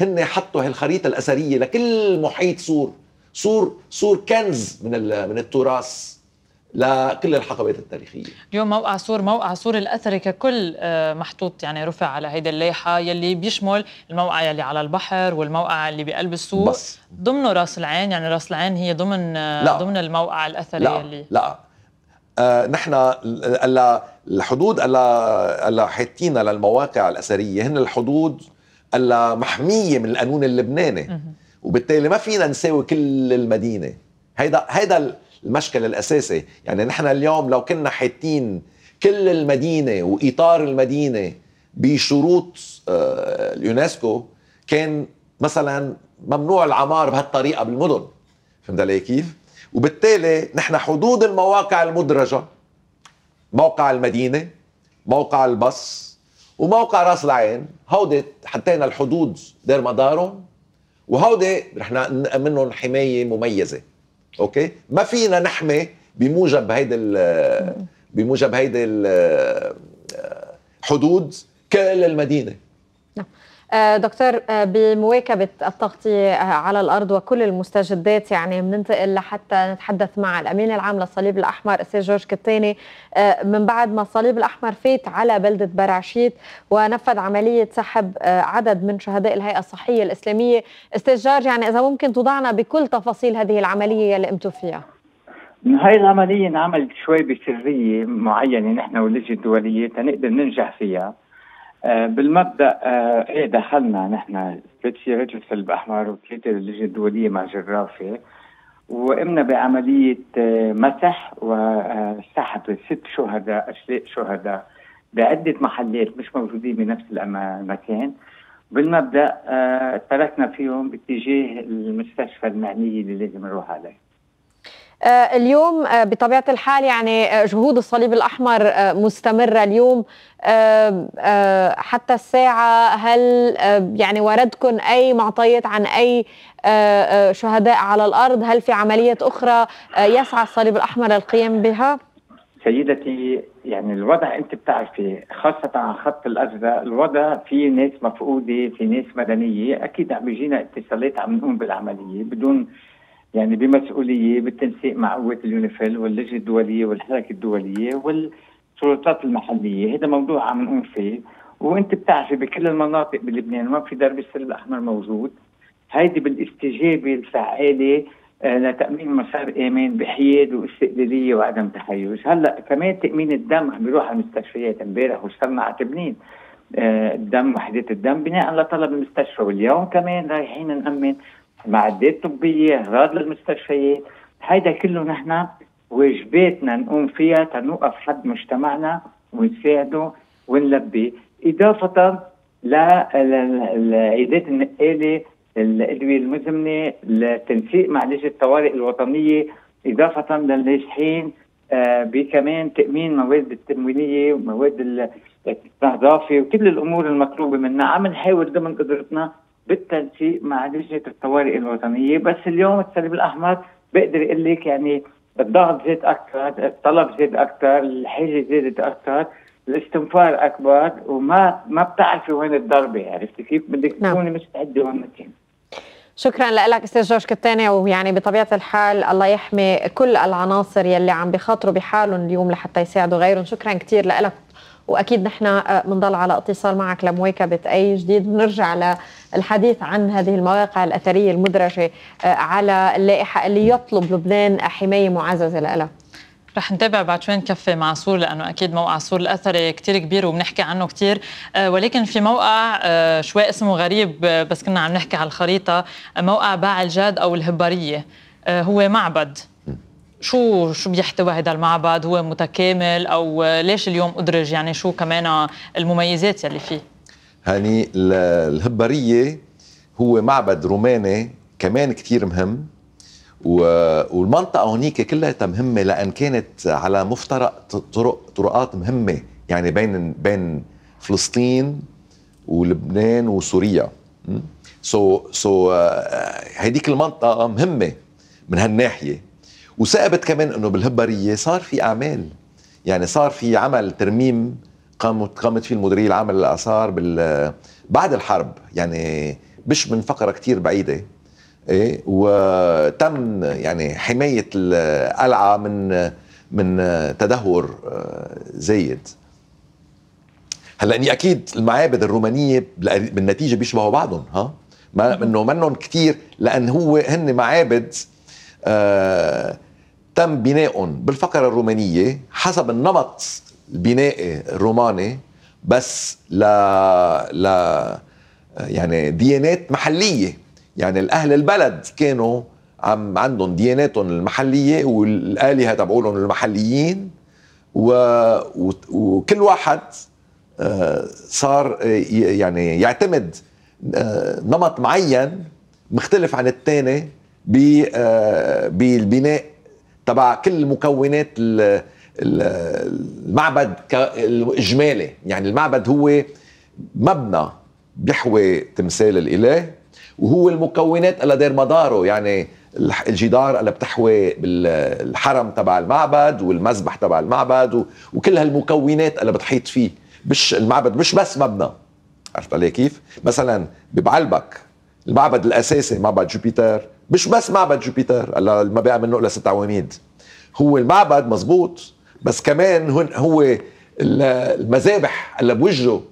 هن حطوا هالخريطه الاثريه لكل محيط سور سور سور كنز من من التراث لكل الحقبات التاريخية اليوم موقع سور موقع سور الأثري ككل آه، محطوط يعني رفع على هيدا اللايحة يلي بيشمل الموقع يلي على البحر والموقع اللي بقلب السوق بس ضمنه راس العين يعني راس العين هي ضمن آه، لا. ضمن الموقع الأثري لا يلي لا آه نحن الا الحدود الا الا حاطينها للمواقع الاثريه هن الحدود الا محميه من القانون اللبناني وبالتالي ما فينا نساوي كل المدينه هيدا هيدا المشكل الأساسي يعني نحن اليوم لو كنا حاطين كل المدينة وإطار المدينة بشروط آه، اليونسكو كان مثلا ممنوع العمار بهالطريقة بالمدن فهمت علي كيف؟ وبالتالي نحن حدود المواقع المدرجة موقع المدينة موقع البص وموقع راس العين هودي حطينا الحدود دير مدارهم وهودي رح منهم حماية مميزة اوكي ما فينا نحمي بموجب هيدي بموجب هيدي الحدود كل المدينه آه، دكتور آه، بمواكبة التغطية آه، على الأرض وكل المستجدات يعني بننتقل لحتى نتحدث مع الأمين العام للصليب الأحمر السيد جورج كتاني من بعد ما الصليب الأحمر فات على بلدة برعشيت ونفذ عملية سحب عدد من شهداء الهيئة الصحية الإسلامية استاذ جورج يعني إذا ممكن توضعنا بكل تفاصيل هذه العملية اللي قمتوا فيها هاي العملية انعملت شوي بسرية معينة نحن واللجنة الدولية تنقدر ننجح فيها آه، بالمبدا آه، ايه دخلنا نحن ثلاث سيارات الحلم الاحمر وثلاثه اللجنه الدوليه مع جرافه وقمنا بعملية آه، مسح وسحب ست شهداء أشلاء شهداء بعدة محلات مش موجودين بنفس المكان بالمبدأ تركنا فيهم باتجاه المستشفى المعنية اللي لازم نروح عليه آه، اليوم آه، بطبيعه الحال يعني آه، جهود الصليب الاحمر مستمره اليوم حتى الساعه هل يعني وردكم اي معطيات عن اي شهداء على الارض هل في عمليه اخرى يسعى الصليب الاحمر للقيام بها سيدتي يعني الوضع انت بتعرفي خاصه على خط الازرق الوضع في ناس مفقوده في ناس مدنيه اكيد عم بيجينا اتصالات عم نقوم بالعمليه بدون يعني بمسؤوليه بالتنسيق مع قوات اليونيفيل واللجنه الدوليه والحركه الدوليه والسلطات المحليه، هذا موضوع عم نقوم فيه وانت بتعرفي بكل المناطق بلبنان ما في درب السلم الاحمر موجود هيدي بالاستجابه الفعاله آه، لتامين مسار امان بحياد واستقلاليه وعدم تحيز، هلا كمان تامين الدم عم بيروح على المستشفيات امبارح وصلنا على تبنين آه، الدم وحدات الدم بناء على طلب المستشفى واليوم كمان رايحين نامن معدات طبيه اغراض للمستشفيات هيدا كله نحن واجباتنا نقوم فيها تنوقف حد مجتمعنا ونساعده ونلبيه إضافة لعيادات النقالة الأدوية المزمنة لتنسيق لجنة الطوارئ الوطنية إضافة للناجحين آه، بكمان تأمين مواد التموينية ومواد النظافة وكل الأمور المطلوبة منا عم نحاول ضمن قدرتنا بالتنسيق مع لجنه الطوارئ الوطنيه بس اليوم الصليب الاحمر بقدر اقول لك يعني الضغط زاد اكثر، الطلب زاد اكثر، الحاجه زادت اكثر، الاستنفار اكبر وما ما بتعرفي وين الضربه عرفتي كيف بدك نعم. تكوني مستعده وين ما شكرا لك استاذ جورج كتاني ويعني بطبيعه الحال الله يحمي كل العناصر يلي عم بخاطروا بحالهم اليوم لحتى يساعدوا غيرهم شكرا كثير لك واكيد نحن آه، بنضل على اتصال معك لمواكبه اي جديد بنرجع للحديث عن هذه المواقع الاثريه المدرجه آه، على اللائحه اللي يطلب لبنان حمايه معززه لها رح نتابع بعد شوي نكفي مع سور لانه اكيد موقع سور الاثري كتير كبير وبنحكي عنه كتير آه، ولكن في موقع شوي اسمه غريب بس كنا عم نحكي على الخريطه موقع باع الجاد او الهباريه هو معبد شو شو بيحتوي هذا المعبد هو متكامل او ليش اليوم ادرج يعني شو كمان المميزات يلي فيه هاني الهبريه هو معبد روماني كمان كتير مهم والمنطقه هونيك كلها مهمه لان كانت على مفترق طرق طرقات مهمه يعني بين بين فلسطين ولبنان وسوريا سو سو هذيك المنطقه مهمه من هالناحيه وثابت كمان انه بالهبريه صار في اعمال يعني صار في عمل ترميم قامت قامت فيه المديريه العامه للاثار بال بعد الحرب يعني مش من فقره كتير بعيده ايه وتم يعني حمايه القلعه من من تدهور آه، زايد هلا اني اكيد المعابد الرومانيه بالنتيجه بيشبهوا بعضهم ها ما انه منهم كثير لان هو هن معابد آه تم بناء بالفقرة الرومانية حسب النمط البنائي الروماني بس ل ل يعني ديانات محلية يعني الأهل البلد كانوا عم عندهم دياناتهم المحلية والآلهة تبعولهم المحليين و... و... وكل واحد آه، صار آه، يعني يعتمد آه، نمط معين مختلف عن الثاني بالبناء تبع كل مكونات المعبد الاجمالي يعني المعبد هو مبنى بيحوي تمثال الاله وهو المكونات اللي دير مداره يعني الجدار اللي بتحوي الحرم تبع المعبد والمذبح تبع المعبد وكل هالمكونات اللي بتحيط فيه مش المعبد مش بس مبنى عرفت علي كيف؟ مثلا ببعلبك المعبد الاساسي معبد جوبيتر مش بس معبد جوبيتر اللي ما بقى منه الا ست عواميد هو المعبد مزبوط بس كمان هو المذابح اللي بوجهه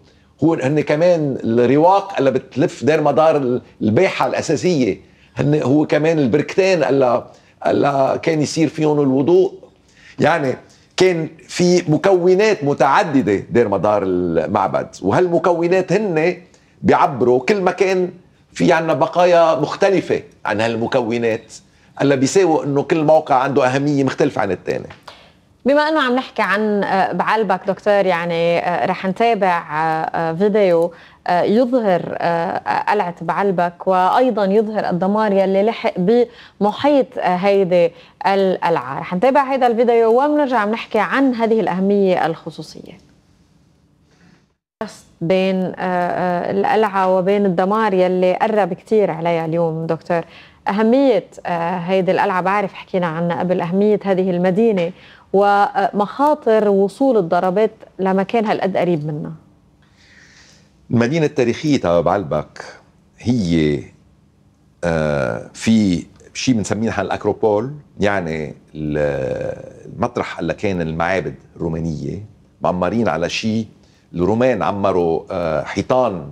هو هن كمان الرواق اللي بتلف دير مدار الباحه الاساسيه هن هو كمان البركتين اللي اللي كان يصير فيهم الوضوء يعني كان في مكونات متعدده دير مدار المعبد وهالمكونات هن بيعبروا كل مكان في عنا بقايا مختلفه عن هالمكونات اللي بيساووا انه كل موقع عنده اهميه مختلفه عن الثاني بما انه عم نحكي عن آه، بعلبك دكتور يعني آه، رح نتابع آه، فيديو يظهر قلعة بعلبك وأيضا يظهر الدمار يلي لحق بمحيط هيدي القلعة رح نتابع هيدا الفيديو وبنرجع بنحكي عن هذه الأهمية الخصوصية بين آه، آه، القلعة وبين الدمار يلي قرب كثير عليها اليوم دكتور أهمية آه، هيدي القلعة بعرف حكينا عنها قبل أهمية هذه المدينة ومخاطر وصول الضربات لمكان هالقد قريب منها المدينة التاريخية تبع بعلبك هي في شيء بنسميه نحن الاكروبول يعني المطرح اللي كان المعابد الرومانيه معمرين على شيء الرومان عمروا آه، حيطان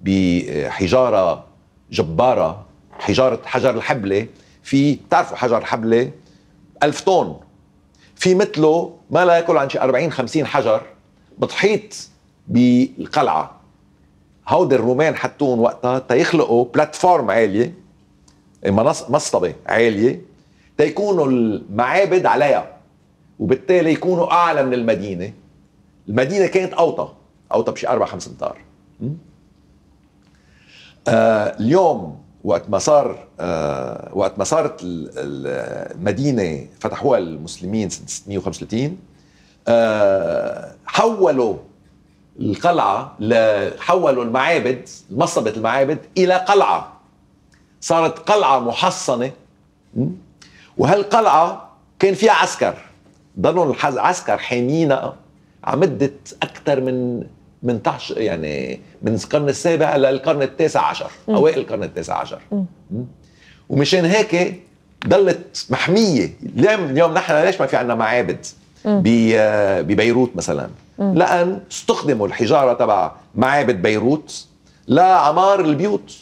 بحجاره جباره حجاره حجر الحبله في بتعرفوا حجر الحبله ألف طن في مثله ما لا يقل عن شيء 40 50 حجر بتحيط بالقلعه هود الرومان حطوهم وقتها تيخلقوا بلاتفورم عاليه آه، مصطبه عاليه تيكونوا المعابد عليها وبالتالي يكونوا اعلى من المدينه المدينه كانت اوطى اوطى بشي اربع خمس امتار آه اليوم وقت ما صار آه وقت ما صارت المدينه فتحوها المسلمين سنه 635 آه حولوا القلعه حولوا المعابد مصبه المعابد الى قلعه صارت قلعه محصنه وهالقلعه كان فيها عسكر ضلوا العسكر حامينا عمدة أكثر من من يعني من القرن السابع للقرن التاسع عشر أوائل القرن التاسع عشر ومشان هيك ضلت محمية اليوم نحن ليش ما في عندنا معابد ببيروت مثلا لأن استخدموا الحجارة تبع معابد بيروت لعمار البيوت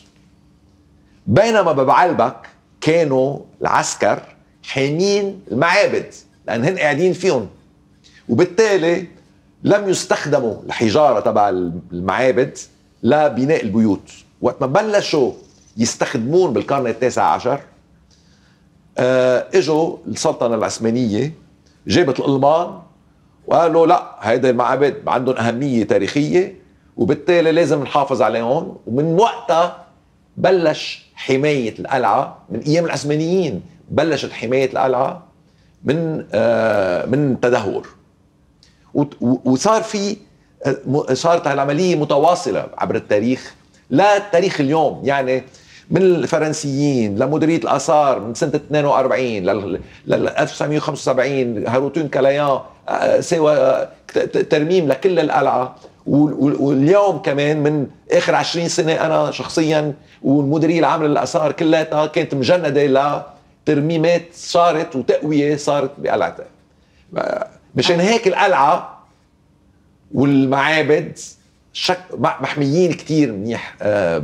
بينما ببعلبك كانوا العسكر حامين المعابد لأن هن قاعدين فيهم وبالتالي لم يستخدموا الحجاره تبع المعابد لبناء البيوت وقت ما بلشوا يستخدمون بالقرن التاسع عشر آه، اجوا السلطنه العثمانيه جابت الالمان وقالوا لا هيدا المعابد عندهم اهميه تاريخيه وبالتالي لازم نحافظ عليهم ومن وقتها بلش حمايه القلعه من ايام العثمانيين بلشت حمايه القلعه من آه، من تدهور وصار في آه، صارت هالعمليه متواصله عبر التاريخ لا تاريخ اليوم يعني من الفرنسيين لمديريه الاثار من سنه 42 لل 1975 هاروتون كلايان سوى ترميم لكل القلعه واليوم كمان من اخر 20 سنه انا شخصيا والمديريه العامه للاثار كلها كانت مجنده لترميمات صارت وتقويه صارت بقلعتها مشان هيك القلعه والمعابد شك محميين كتير منيح آه،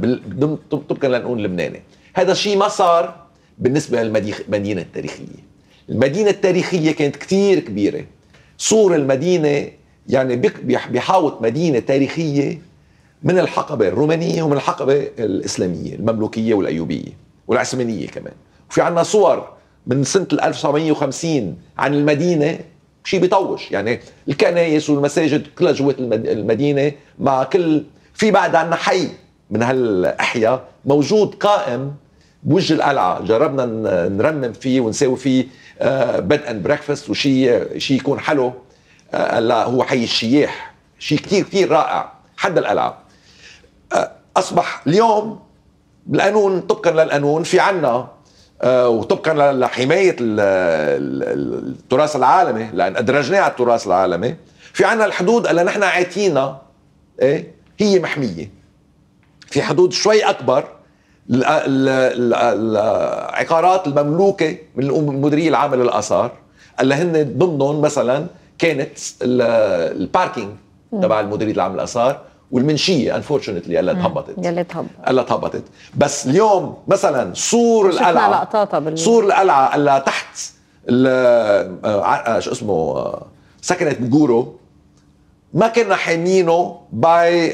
طبقا لنقول لبناني هذا الشيء ما صار بالنسبه للمدينه التاريخيه المدينه التاريخيه كانت كتير كبيره سور المدينه يعني بيحاوط مدينه تاريخيه من الحقبه الرومانيه ومن الحقبه الاسلاميه المملوكيه والايوبيه والعثمانيه كمان وفي عندنا صور من سنه 1950 عن المدينه شيء بيطوش يعني الكنايس والمساجد كلها جوات المدينه مع كل في بعد عندنا حي من هالاحياء موجود قائم بوجه القلعه جربنا نرمم فيه ونساوي فيه بيد اند بريكفاست وشيء شيء يكون حلو آه، هلا هو حي الشياح شيء كثير كثير رائع حد القلعه آه، اصبح اليوم بالقانون طبقا للقانون في عنا آه، وطبقا لحمايه التراث العالمي لان ادرجناه على التراث العالمي في عنا الحدود اللي نحن عاتينا ايه هي محميه في حدود شوي اكبر العقارات المملوكه من المديريه العامه للاثار اللي هن ضمنهم مثلا كانت الباركينج تبع المديريه العامه للاثار والمنشيه انفورشنتلي هلا تهبطت يلي تهبط تهبطت بس اليوم مثلا سور القلعه لقطاتها بال... سور القلعه هلا تحت آه، آه، شو اسمه آه، سكنه بجورو ما كنا حامينه باي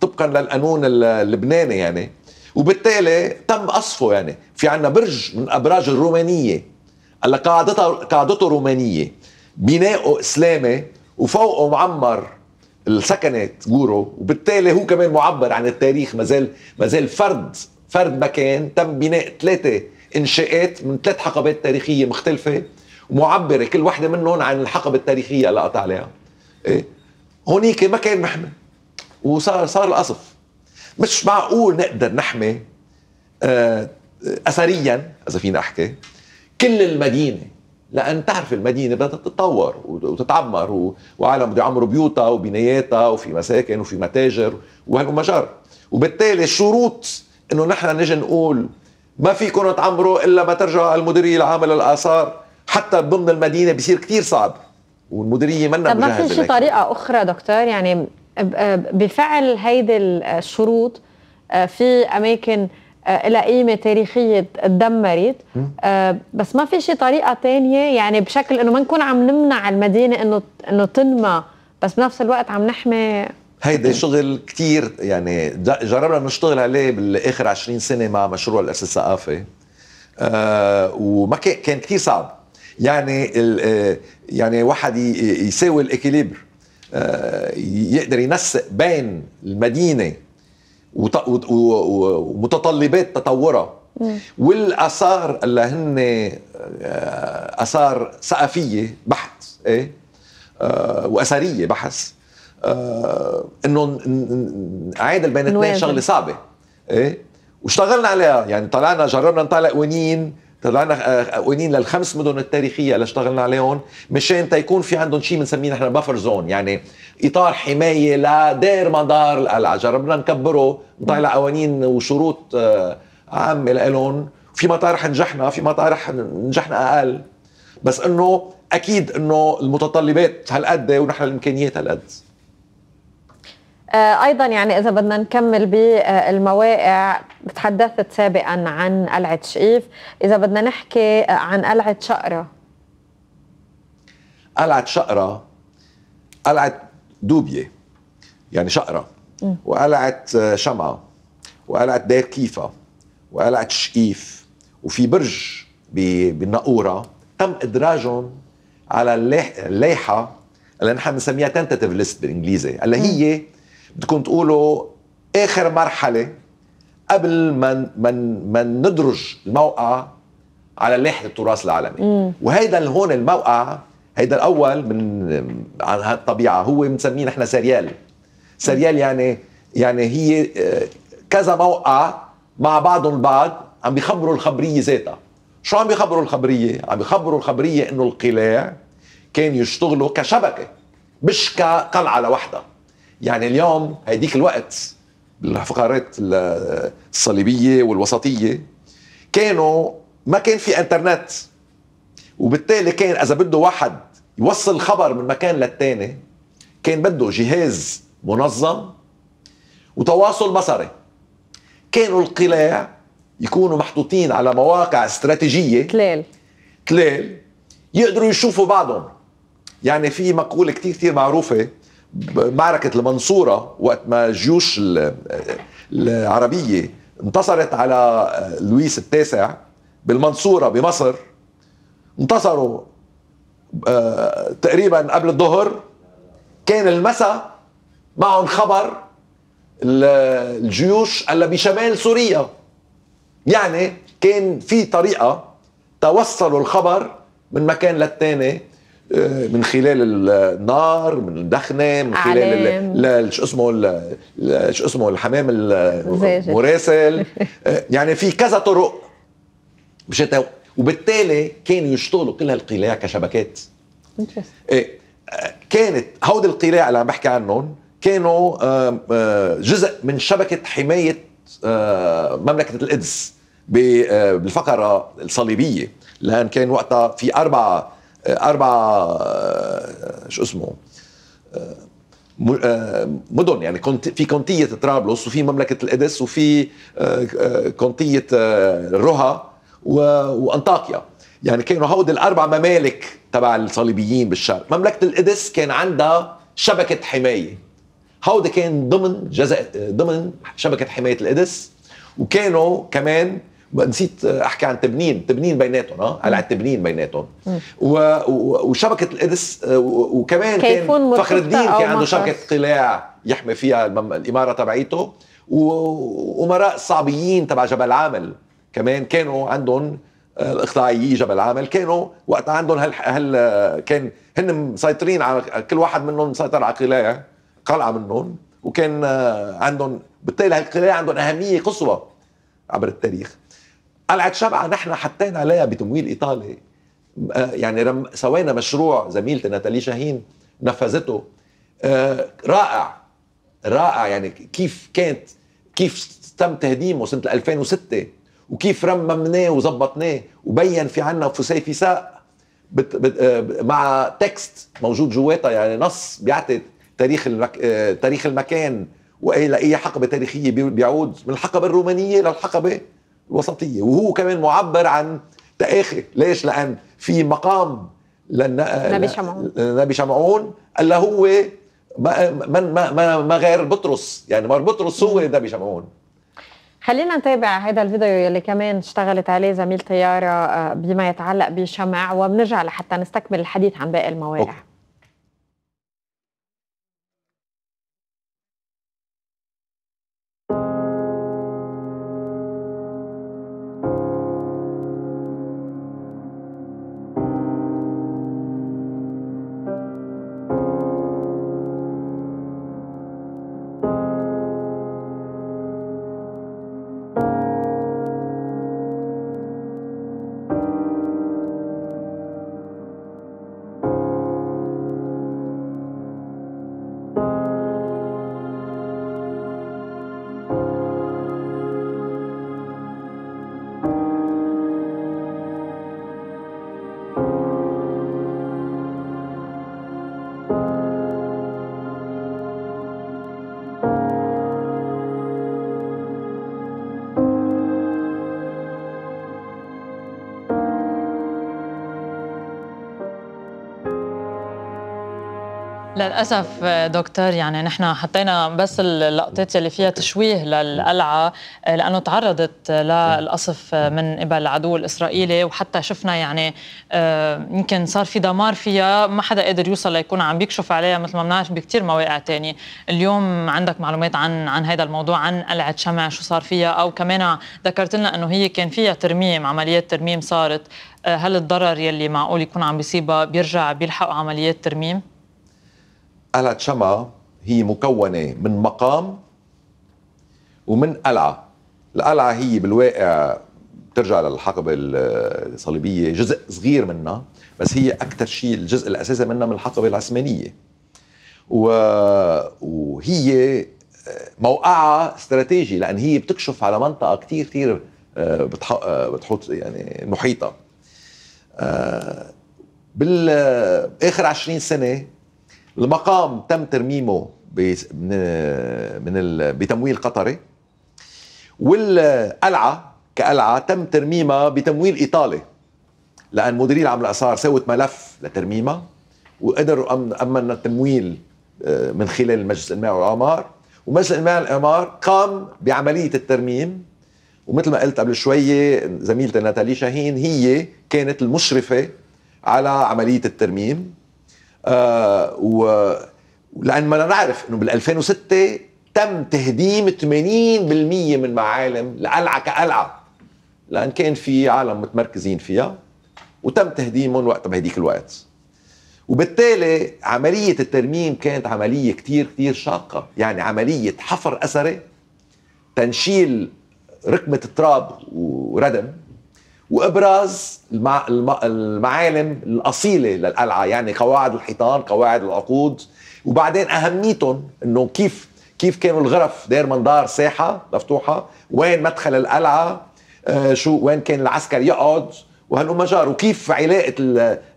طبقا للقانون اللبناني يعني وبالتالي تم قصفه يعني في عنا برج من ابراج الرومانيه اللي قاعدتها قاعدته رومانيه بناؤه اسلامي وفوقه معمر السكنات جورو وبالتالي هو كمان معبر عن التاريخ مازال مازال فرد فرد مكان تم بناء ثلاثه انشاءات من ثلاث حقبات تاريخيه مختلفه ومعبره كل واحده منهم عن الحقبه التاريخيه اللي قطع عليها إيه؟ هونيك ما كان محمي وصار صار القصف مش معقول نقدر نحمي آه، اثريا اذا فينا احكي كل المدينه لان تعرف المدينه بدها تتطور وتتعمر وعالم بده يعمروا بيوتها وبناياتها وفي مساكن وفي متاجر وهالمجر وبالتالي الشروط انه نحن نجي نقول ما فيكم تعمروا الا ما ترجع المديريه العامه للاثار حتى ضمن المدينه بصير كثير صعب والمديريه منا طب ما في شي طريقه اخرى دكتور يعني بفعل هيدي الشروط آه، في اماكن آه، لها قيمة تاريخية تدمرت آه، بس ما في شي طريقة تانية يعني بشكل إنه ما نكون عم نمنع المدينة إنه إنه تنمى بس بنفس الوقت عم نحمي هيدا شغل كتير يعني جربنا نشتغل عليه بالاخر 20 سنه مع مشروع الارث الثقافي آه، وما كان كتير صعب يعني يعني واحد يساوي الاكيليبر يقدر ينسق بين المدينه ومتطلبات تطورها والاثار اللي هن آه، اثار ثقافيه بحت ايه آه، واثريه بحث آه، انه نعادل بين اثنين شغله صعبه ايه واشتغلنا عليها يعني طلعنا جربنا نطلع قوانين طلعنا آه، آه، قوانين للخمس مدن التاريخيه اللي اشتغلنا عليهم مشان تيكون في عندهم شيء بنسميه نحن بفر زون يعني اطار حمايه لدير مدار القلعه جربنا نكبره نطلع قوانين وشروط آه، عامه لهم في مطارح نجحنا في مطارح نجحنا اقل بس انه اكيد انه المتطلبات هالقد ونحن الامكانيات هالقد آه، ايضا يعني اذا بدنا نكمل بالمواقع تحدثت سابقا عن قلعه شقيف اذا بدنا نحكي آه، عن قلعه شقره قلعه شقره قلعه دوبيه يعني شقره وقلعه آه، شمعه وقلعه دير كيفا وقلعه شقيف وفي برج بالنقوره تم ادراجهم على اللايحه اللي نحن بنسميها تنتاتيف ليست بالانجليزي اللي هي بدكم تقولوا اخر مرحله قبل ما من من ندرج الموقع على لائحه التراث العالمي وهيدا هون الموقع هيدا الاول من عن هالطبيعه هو بنسميه نحن سريال سريال يعني يعني هي آه، كذا موقع مع بعضهم البعض عم بيخبروا الخبريه ذاتها شو عم بيخبروا الخبريه عم بيخبروا الخبريه انه القلاع كان يشتغلوا كشبكه مش كقلعه لوحدها يعني اليوم هيديك الوقت الفقرات الصليبيه والوسطيه كانوا ما كان في انترنت وبالتالي كان اذا بده واحد يوصل خبر من مكان للتاني كان بده جهاز منظم وتواصل بصري كانوا القلاع يكونوا محطوطين على مواقع استراتيجيه تلال تلال يقدروا يشوفوا بعضهم يعني في مقوله كتير كتير معروفه معركة المنصورة وقت ما الجيوش العربية انتصرت على لويس التاسع بالمنصورة بمصر انتصروا آه، تقريبا قبل الظهر كان المساء معهم خبر الجيوش اللي بشمال سوريا يعني كان في طريقة توصلوا الخبر من مكان للتاني آه، من خلال النار من الدخنه من خلال شو اسمه شو اسمه الحمام المراسل آه، يعني في كذا طرق مشان وبالتالي كانوا يشتغلوا كل هالقلاع كشبكات إيه، كانت هودي القلاع اللي عم بحكي عنهم كانوا جزء من شبكه حمايه آه، مملكه القدس بالفقره الصليبيه لان كان وقتها في اربعه اربع شو اسمه مدن يعني كنت في كونتية طرابلس وفي مملكة القدس وفي كونتية رها وانطاكيا يعني كانوا هودي الاربع ممالك تبع الصليبيين بالشرق مملكة القدس كان عندها شبكة حماية هودي كان ضمن جزء ضمن شبكة حماية القدس وكانوا كمان نسيت احكي عن تبنين تبنين بيناتهم اه قلعه تبنين بيناتهم و... وشبكه القدس آه، وكمان كان فخر الدين كان عنده شبكه قلاع يحمي فيها المم... الاماره تبعيته وامراء الصعبيين تبع جبل عامل كمان كانوا عندهم آه، الاقطاعيين جبل عامل كانوا وقت عندهم هل, هل كان هن مسيطرين على كل واحد منهم مسيطر على قلاع قلعه منهم وكان آه، عندهم بالتالي هالقلاع عندهم اهميه قصوى عبر التاريخ قلعه شبعه نحن حطينا عليها بتمويل ايطالي آه، يعني رم سوينا مشروع زميلتي ناتالي شاهين نفذته آه، رائع رائع يعني كيف كانت كيف تم تهديمه سنه 2006 وكيف رممناه وظبطناه وبين في عنا فسيفساء بت بت آه، مع تكست موجود جواتها يعني نص بيعطي تاريخ المك... تاريخ المكان والى اي حقبه تاريخيه بيعود من الحقبه الرومانيه للحقبه الوسطيه وهو كمان معبر عن تاخي ليش لان في مقام للنبي شمعون نبي شمعون هو ما ما ما, ما غير بطرس يعني مار بطرس هو نبي شمعون خلينا نتابع هذا الفيديو يلي كمان اشتغلت عليه زميل طياره آه، بما يتعلق بشمع وبنرجع لحتى نستكمل الحديث عن باقي المواقع للاسف دكتور يعني نحن حطينا بس اللقطات اللي فيها تشويه للقلعه لانه تعرضت للقصف من قبل العدو الاسرائيلي وحتى شفنا يعني آه، يمكن صار في دمار فيها ما حدا قدر يوصل ليكون عم بيكشف عليها مثل ما بنعرف بكثير مواقع تانية اليوم عندك معلومات عن عن هذا الموضوع عن قلعه شمع شو صار فيها او كمان ذكرت لنا انه هي كان فيها ترميم عمليات ترميم صارت آه، هل الضرر يلي معقول يكون عم بيصيبها بيرجع بيلحقوا عمليات ترميم؟ قلعة شما هي مكونة من مقام ومن قلعة القلعة هي بالواقع بترجع للحقبة الصليبية جزء صغير منها بس هي أكثر شيء الجزء الأساسي منها من الحقبة العثمانية و... وهي آه، موقعها استراتيجي لأن هي بتكشف على منطقة كتير كتير آه، آه، بتحط يعني محيطة بال عشرين سنة المقام تم ترميمه من من بتمويل قطري والقلعه كقلعه تم ترميمها بتمويل ايطالي لان مديري العام الاثار سوت ملف لترميمها وقدروا امن التمويل آه، من خلال المجلس المائي والاعمار ومجلس المائي والاعمار قام بعمليه الترميم ومثل ما قلت قبل شويه زميلتي ناتالي شاهين هي كانت المشرفه على عمليه الترميم آه و لان ما نعرف انه بال 2006 تم تهديم 80% من معالم القلعه كقلعه لان كان في عالم متمركزين فيها وتم تهديمهم وقتها بهديك الوقت وبالتالي عملية الترميم كانت عملية كتير كتير شاقة يعني عملية حفر أثري تنشيل ركمة التراب وردم وابراز المع... المعالم الاصيله للقلعه يعني قواعد الحيطان قواعد العقود وبعدين اهميتهم انه كيف كيف كانوا الغرف داير دار ساحه مفتوحه وين مدخل القلعه آه شو وين كان العسكر يقعد مجار وكيف علاقه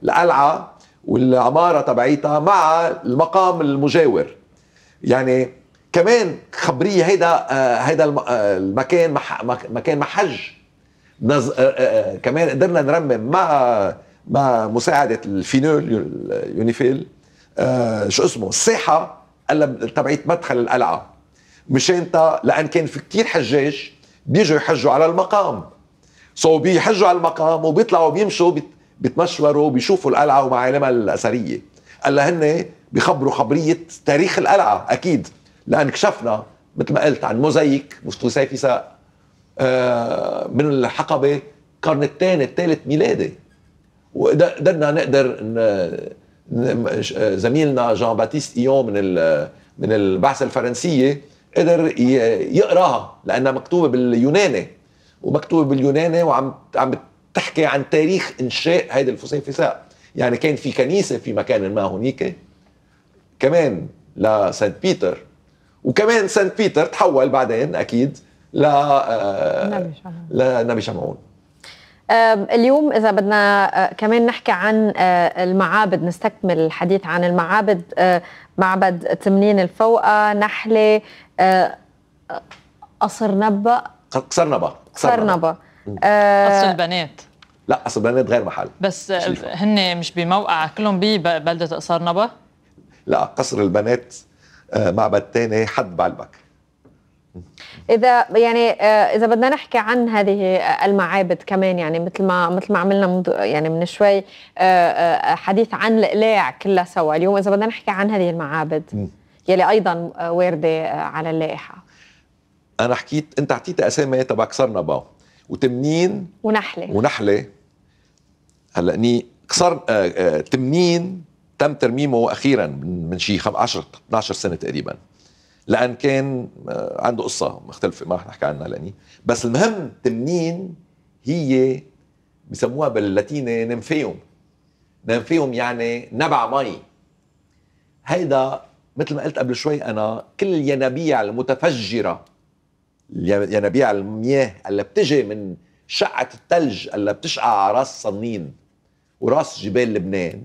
القلعه والعماره تبعيتها مع المقام المجاور يعني كمان خبريه هيدا آه هيدا آه، المكان مح... مكان محج نز... آه، آه، آه، كمان قدرنا نرمم مع مع مساعده الفينول يونيفيل شو اسمه الساحه تبعيت مدخل القلعه مشان تا لان كان في كتير حجاج بيجوا يحجوا على المقام سو so بيحجوا على المقام وبيطلعوا بيمشوا بيتمشوروا بيشوفوا القلعه ومعالمها الاثريه قال هن بيخبروا خبريه تاريخ القلعه اكيد لان كشفنا مثل ما قلت عن موزايك مستوسي آه، من الحقبه القرن الثاني الثالث ميلادي وقدرنا نقدر آه، زميلنا جان باتيست ايون من من البعثه الفرنسيه قدر يقراها لانها مكتوبه باليوناني ومكتوبه باليوناني وعم عم تحكي عن تاريخ انشاء هيدي الفسيفساء يعني كان في كنيسه في مكان ما هنيك كمان لسانت بيتر وكمان سانت بيتر تحول بعدين اكيد لنبي آه، شمعون اليوم إذا بدنا آه، كمان نحكي عن آه، المعابد نستكمل الحديث عن المعابد معبد تمنين الفوقة نحلة قصر نبأ قصر نبأ قصر نبأ قصر البنات لا قصر البنات غير محل بس هن مش بموقع كلهم ببلدة قصر نبأ لا قصر البنات معبد تاني حد بعلبك اذا يعني آه، اذا بدنا نحكي عن هذه آه، المعابد كمان يعني مثل ما مثل ما عملنا يعني من شوي آه، حديث عن القلاع كلها سوا اليوم اذا بدنا نحكي عن هذه المعابد يلي ايضا وارده على اللائحه انا حكيت انت اعطيت اسامي تبع كسرنا وتمنين ونحله ونحله هلا ني كسر تمنين تم ترميمه اخيرا من شي 10 12 سنه تقريبا لان كان آه، عنده قصه مختلفه ما رح نحكي عنها لاني بس المهم تنين هي بسموها باللاتيني نمفيوم نمفيوم يعني نبع مي هيدا مثل ما قلت قبل شوي انا كل الينابيع المتفجره ينابيع المياه اللي بتجي من شقة الثلج اللي بتشقع على راس صنين وراس جبال لبنان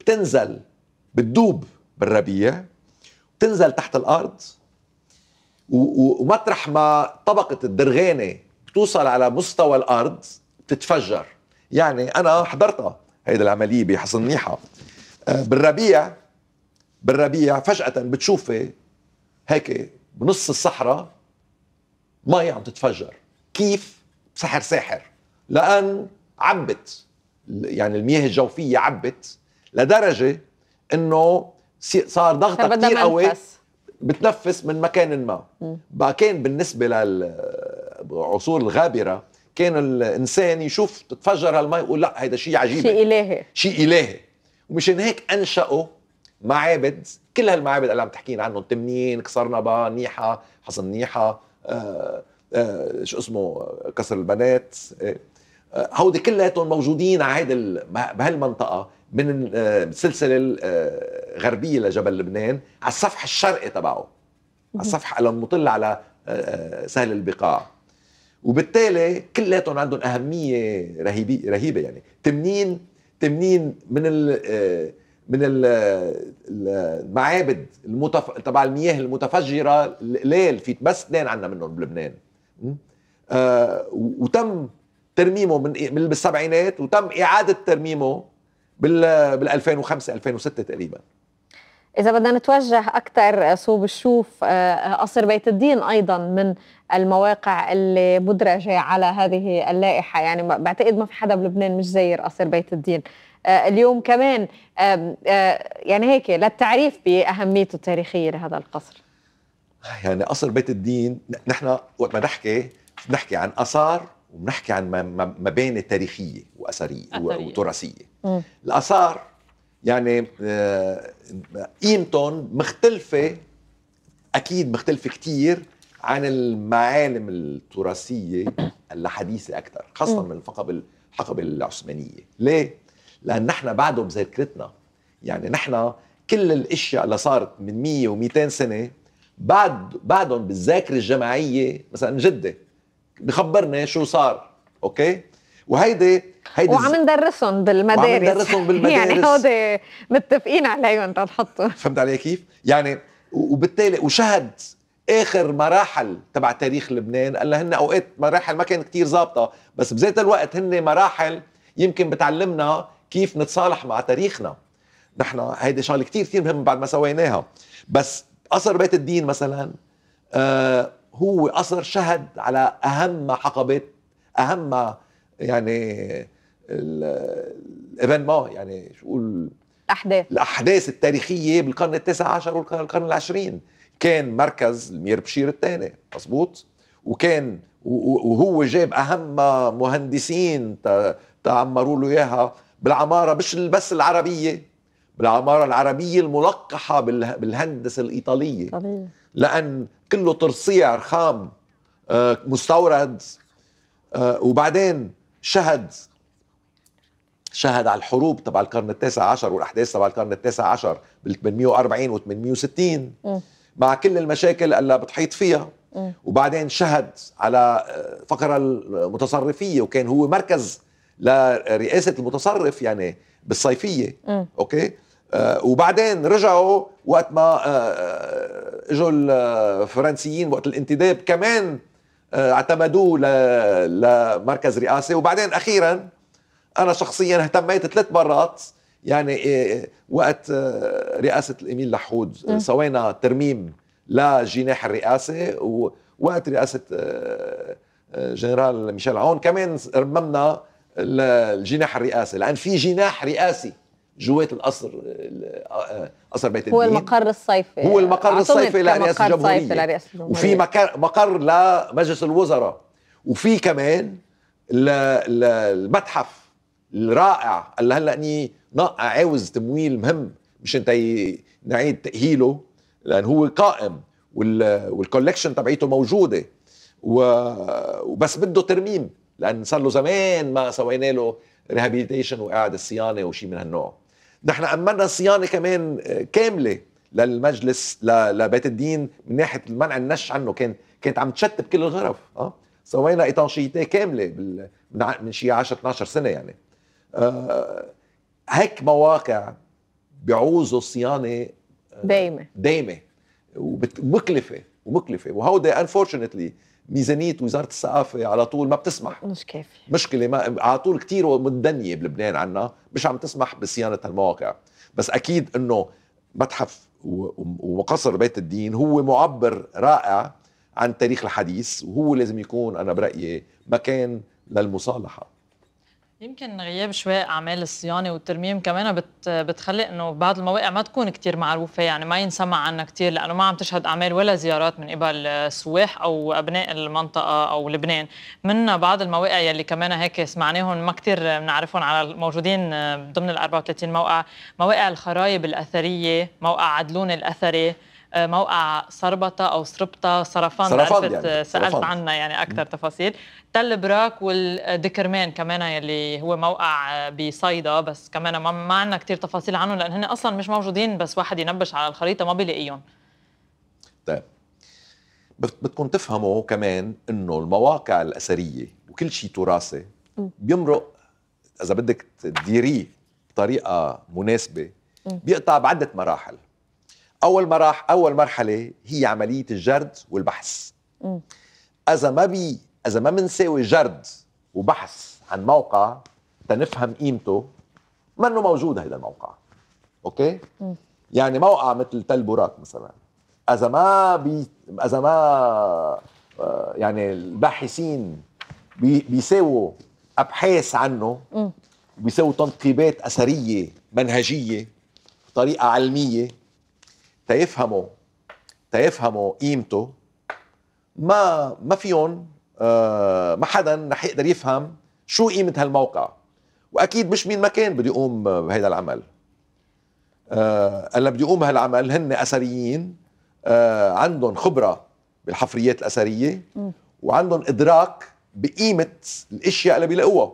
بتنزل بتدوب بالربيع تنزل تحت الارض ومطرح ما طبقه الدرغانه بتوصل على مستوى الارض بتتفجر يعني انا حضرتها هيدي العمليه بحصن منيحه آه، بالربيع بالربيع فجاه بتشوفي هيك بنص الصحراء مي عم تتفجر كيف سحر ساحر لان عبت يعني المياه الجوفيه عبت لدرجه انه صار ضغطها كثير قوي بتنفس من مكان ما بقى كان بالنسبه للعصور الغابره كان الانسان يشوف تتفجر هالمي يقول لا هيدا شيء عجيب شيء الهي شيء الهي ومشان هيك انشأوا معابد كل هالمعابد اللي عم تحكين عنهم تمنين قصرنبه نيحه حصن نيحه آآ آه، آآ آه، شو اسمه كسر البنات إيه. هودي كلياتهم موجودين على هيدي بهالمنطقه من السلسله آه، الغربيه آه، لجبل لبنان على الصفح الشرقي تبعه على الصفح المطل على آه، سهل البقاع وبالتالي كلياتهم عندهم اهميه رهيبه رهيبه يعني تمنين تمنين من ال من المعابد المتف... تبع المياه المتفجره الليل في بس اثنين عندنا منهم بلبنان آه وتم ترميمه من إيه، من بالسبعينات وتم اعاده ترميمه بال بال 2005 2006 تقريبا إذا بدنا نتوجه أكثر صوب الشوف آه، آه، قصر بيت الدين أيضا من المواقع اللي مدرجة على هذه اللائحة يعني بعتقد ما في حدا بلبنان مش زاير قصر بيت الدين آه، اليوم كمان يعني هيك للتعريف بأهميته التاريخية لهذا القصر يعني قصر بيت الدين نحن وقت ما نحكي نحكي عن آثار وبنحكي عن مباني تاريخيه واثريه وتراثيه الاثار يعني آه، قيمتهم مختلفه اكيد مختلفه كثير عن المعالم التراثيه الحديثه اكثر خاصه من الحقب الحقب العثمانيه ليه لان نحن بعده بذاكرتنا يعني نحن كل الاشياء اللي صارت من 100 و200 سنه بعد بعدهم بالذاكره الجماعيه مثلا جده بخبرنا شو صار اوكي وهيدي هيدي وعم ندرسهم بالمدارس وعم ندرسهم يعني بالمدارس يعني هودي متفقين عليهم تنحطوا فهمت علي كيف؟ يعني وبالتالي وشهد اخر مراحل تبع تاريخ لبنان قال هن اوقات مراحل ما كانت كتير ظابطه بس بذات الوقت هن مراحل يمكن بتعلمنا كيف نتصالح مع تاريخنا نحن هيدي شغله كتير كثير مهمه بعد ما سويناها بس قصر بيت الدين مثلا آه هو قصر شهد على اهم حقبات اهم يعني ما يعني شو اقول الاحداث الاحداث التاريخيه بالقرن التاسع عشر والقرن العشرين كان مركز المير بشير الثاني مزبوط وكان وهو جاب اهم مهندسين تعمروا له اياها بالعماره مش بس العربيه بالعماره العربيه الملقحه بالهندسه الايطاليه طبيعي. لان كله ترصيع رخام آه، مستورد آه، وبعدين شهد شهد على الحروب تبع القرن التاسع عشر والاحداث تبع القرن التاسع عشر بال 840 و 860 مع كل المشاكل اللي بتحيط فيها وبعدين شهد على آه، فقره المتصرفيه وكان هو مركز لرئاسه المتصرف يعني بالصيفيه اوكي آه، وبعدين رجعوا وقت ما آه، آه، اجوا الفرنسيين وقت الانتداب كمان اعتمدوه لمركز رئاسي وبعدين اخيرا انا شخصيا اهتميت ثلاث مرات يعني وقت رئاسه الاميل لحود سوينا ترميم لجناح الرئاسه ووقت رئاسه جنرال ميشيل عون كمان رممنا الجناح الرئاسي لان في جناح رئاسي جوات القصر قصر آه، بيت الدين هو المقر الصيفي هو المقر الصيفي لرئاسه الجمهوريه وفي مقر, مقر لمجلس الوزراء وفي كمان المتحف الرائع اللي هلا اني عاوز تمويل مهم مشان نعيد تاهيله لان هو قائم والكولكشن تبعيته موجوده وبس بده ترميم لان صار له زمان ما سوينا له ريهابيليتيشن واعاده صيانه وشيء من هالنوع نحن أمنا صيانة كمان آه، كاملة للمجلس لبيت الدين من ناحية منع النش عنه كان كانت عم تشتت كل الغرف اه سوينا ايتانشيتيه كامله من شي 10 12 سنه يعني آه، هيك مواقع بيعوزوا صيانه آه، دايمه دايمه ومكلفه ومكلفه وهودي انفورشنتلي ميزانيه وزاره الثقافه على طول ما بتسمح مش كافي مشكله ما على طول كثير متدنيه بلبنان عنا مش عم تسمح بصيانه هالمواقع بس اكيد انه متحف وقصر بيت الدين هو معبر رائع عن التاريخ الحديث وهو لازم يكون انا برايي مكان للمصالحه يمكن غياب شوي أعمال الصيانة والترميم كمان بت بتخلي إنه بعض المواقع ما تكون كثير معروفة يعني ما ينسمع عنها كثير لأنه ما عم تشهد أعمال ولا زيارات من قبل سواح أو أبناء المنطقة أو لبنان من بعض المواقع يلي كمان هيك سمعناهم ما كثير بنعرفهم على الموجودين ضمن ال 34 موقع مواقع الخرايب الأثرية موقع عدلون الأثري موقع صربطة أو صربطة صرفان صرفان يعني. سألت عنها يعني أكثر تفاصيل تل براك والدكرمان كمان يلي هو موقع بصيدا بس كمان ما, عندنا كثير تفاصيل عنه لان هن اصلا مش موجودين بس واحد ينبش على الخريطه ما بيلاقيهم طيب بدكم تفهموا كمان انه المواقع الاثريه وكل شيء تراثي بيمرق اذا بدك تديريه بطريقه مناسبه بيقطع بعده مراحل اول مراحل اول مرحله هي عمليه الجرد والبحث اذا ما بي اذا ما بنساوي جرد وبحث عن موقع تنفهم قيمته منه موجود هيدا الموقع اوكي يعني موقع مثل تل بوراك مثلا اذا ما بي اذا ما آه، يعني الباحثين بي... بيساووا ابحاث عنه وبيساووا تنقيبات اثريه منهجيه بطريقه علميه تيفهموا تيفهموا قيمته ما ما فيهم آه، ما حدا رح يقدر يفهم شو قيمه هالموقع واكيد مش مين ما كان بده يقوم بهذا العمل آه، اللي بده يقوم بهالعمل هن اثريين آه، عندهم خبره بالحفريات الاثريه وعندهم ادراك بقيمه الاشياء اللي بيلاقوها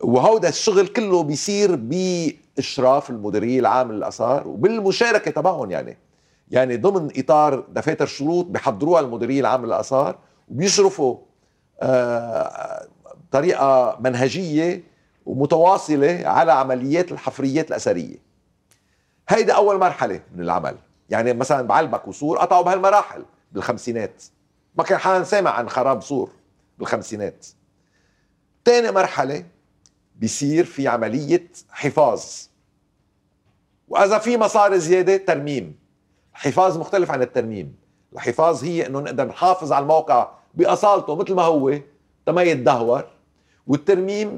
وهودا الشغل كله بيصير باشراف المديريه العام للاثار وبالمشاركه تبعهم يعني يعني ضمن اطار دفاتر شروط بحضروها المديريه العام للاثار بيصرفوا بطريقه آه، منهجيه ومتواصله على عمليات الحفريات الاثريه هيدا اول مرحله من العمل يعني مثلا بعلبك وسور قطعوا بهالمراحل بالخمسينات ما كان حدا سامع عن خراب سور بالخمسينات تاني مرحله بيصير في عمليه حفاظ واذا في مصاري زياده ترميم حفاظ مختلف عن الترميم الحفاظ هي انه نقدر نحافظ على الموقع باصالته مثل ما هو تما يتدهور والترميم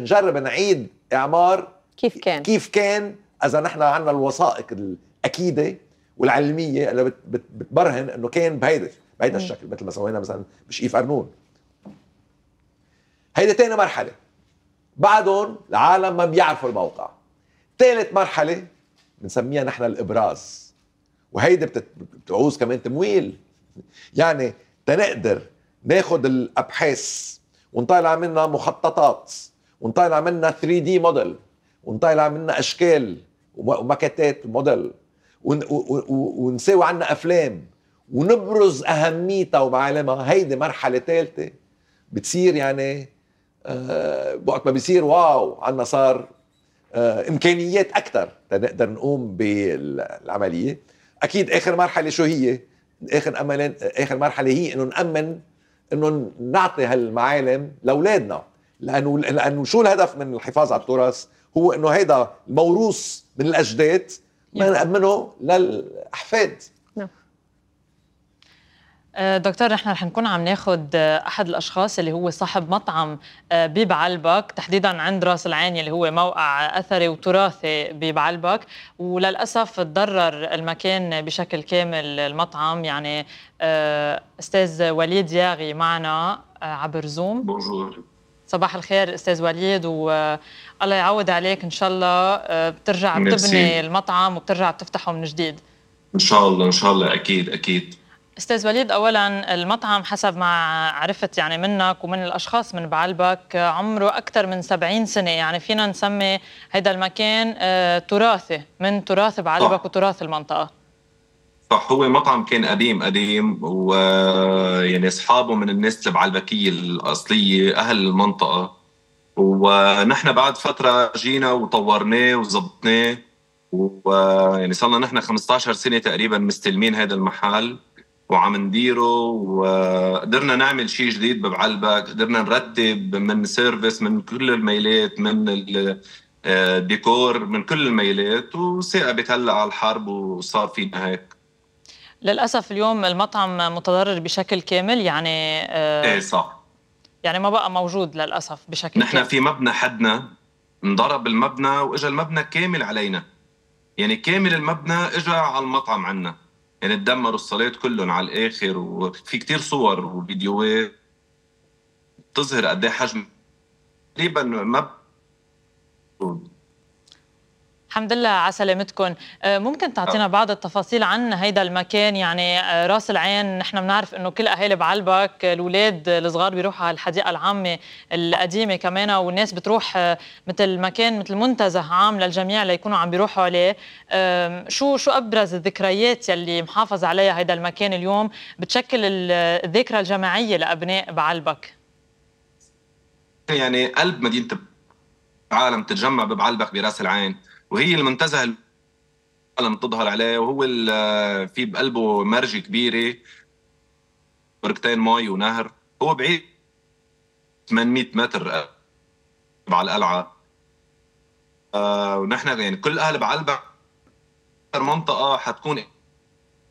نجرب نعيد اعمار كيف كان كيف كان اذا نحن عندنا الوثائق الاكيده والعلميه اللي بتبرهن انه كان بهيدا بهيدا الشكل مثل ما سوينا مثلا بشقيف ارنون هيدا تاني مرحله بعدهم العالم ما بيعرفوا الموقع ثالث مرحله بنسميها نحن الابراز وهيدي بتعوز كمان تمويل يعني تنقدر ناخد الابحاث ونطلع منها مخططات ونطلع منها 3 دي موديل ونطلع منها اشكال وماكتات موديل ونساوي عنا افلام ونبرز اهميتها ومعالمها هيدي مرحله ثالثه بتصير يعني آه، وقت ما بيصير واو عنا صار آه، امكانيات اكثر تنقدر نقوم بالعمليه اكيد اخر مرحله شو هي اخر امل اخر مرحله هي انه نامن انه نعطي هالمعالم لاولادنا لانه لانه شو الهدف من الحفاظ على التراث هو انه هيدا الموروث من الاجداد ما نامنه للاحفاد آه، دكتور نحن رح نكون عم ناخد آه، احد الاشخاص اللي هو صاحب مطعم آه، ببعلبك تحديدا عند راس العين اللي هو موقع اثري وتراثي ببعلبك وللاسف تضرر المكان بشكل كامل المطعم يعني استاذ وليد ياغي معنا عبر زوم بونجور صباح الخير استاذ وليد والله يعود عليك ان شاء الله بترجع بتبني المطعم وبترجع بتفتحه من جديد ان شاء الله ان شاء الله اكيد اكيد استاذ وليد اولا المطعم حسب ما عرفت يعني منك ومن الاشخاص من بعلبك عمره اكثر من 70 سنه يعني فينا نسمي هذا المكان آه، تراثي من تراث بعلبك وتراث المنطقه صح هو مطعم كان قديم قديم ويعني اصحابه من الناس البعلبكيه الاصليه اهل المنطقه ونحن بعد فتره جينا وطورناه وظبطناه ويعني صرنا نحن 15 سنه تقريبا مستلمين هذا المحل وعم نديره وقدرنا نعمل شيء جديد ببعلبك قدرنا نرتب من سيرفيس من كل الميلات من الديكور آه، من كل الميلات وثاقبت هلا على الحرب وصار فينا هيك للاسف اليوم المطعم متضرر بشكل كامل يعني آه، ايه صح يعني ما بقى موجود للاسف بشكل نحن كامل. في مبنى حدنا انضرب المبنى واجا المبنى كامل علينا يعني كامل المبنى اجا على المطعم عندنا يعني تدمروا الصلاة كلهم على الآخر وفي كتير صور وفيديوهات تظهر قد حجم تقريبا ما الحمد لله على سلامتكم آه، ممكن تعطينا بعض التفاصيل عن هيدا المكان يعني آه، راس العين نحن بنعرف انه كل اهالي بعلبك الاولاد الصغار بيروحوا على الحديقه العامه القديمه كمان والناس بتروح آه، مثل مكان مثل منتزه عام للجميع ليكونوا عم بيروحوا عليه شو شو ابرز الذكريات يلي محافظ عليها هيدا المكان اليوم بتشكل الذاكره الجماعيه لابناء بعلبك يعني قلب مدينه عالم تتجمع ببعلبك براس العين وهي المنتزه العالم تظهر عليه وهو في بقلبه مرجة كبيرة بركتين مي ونهر هو بعيد 800 متر تبع القلعة آه ونحن يعني كل أهل بعلبع منطقة حتكون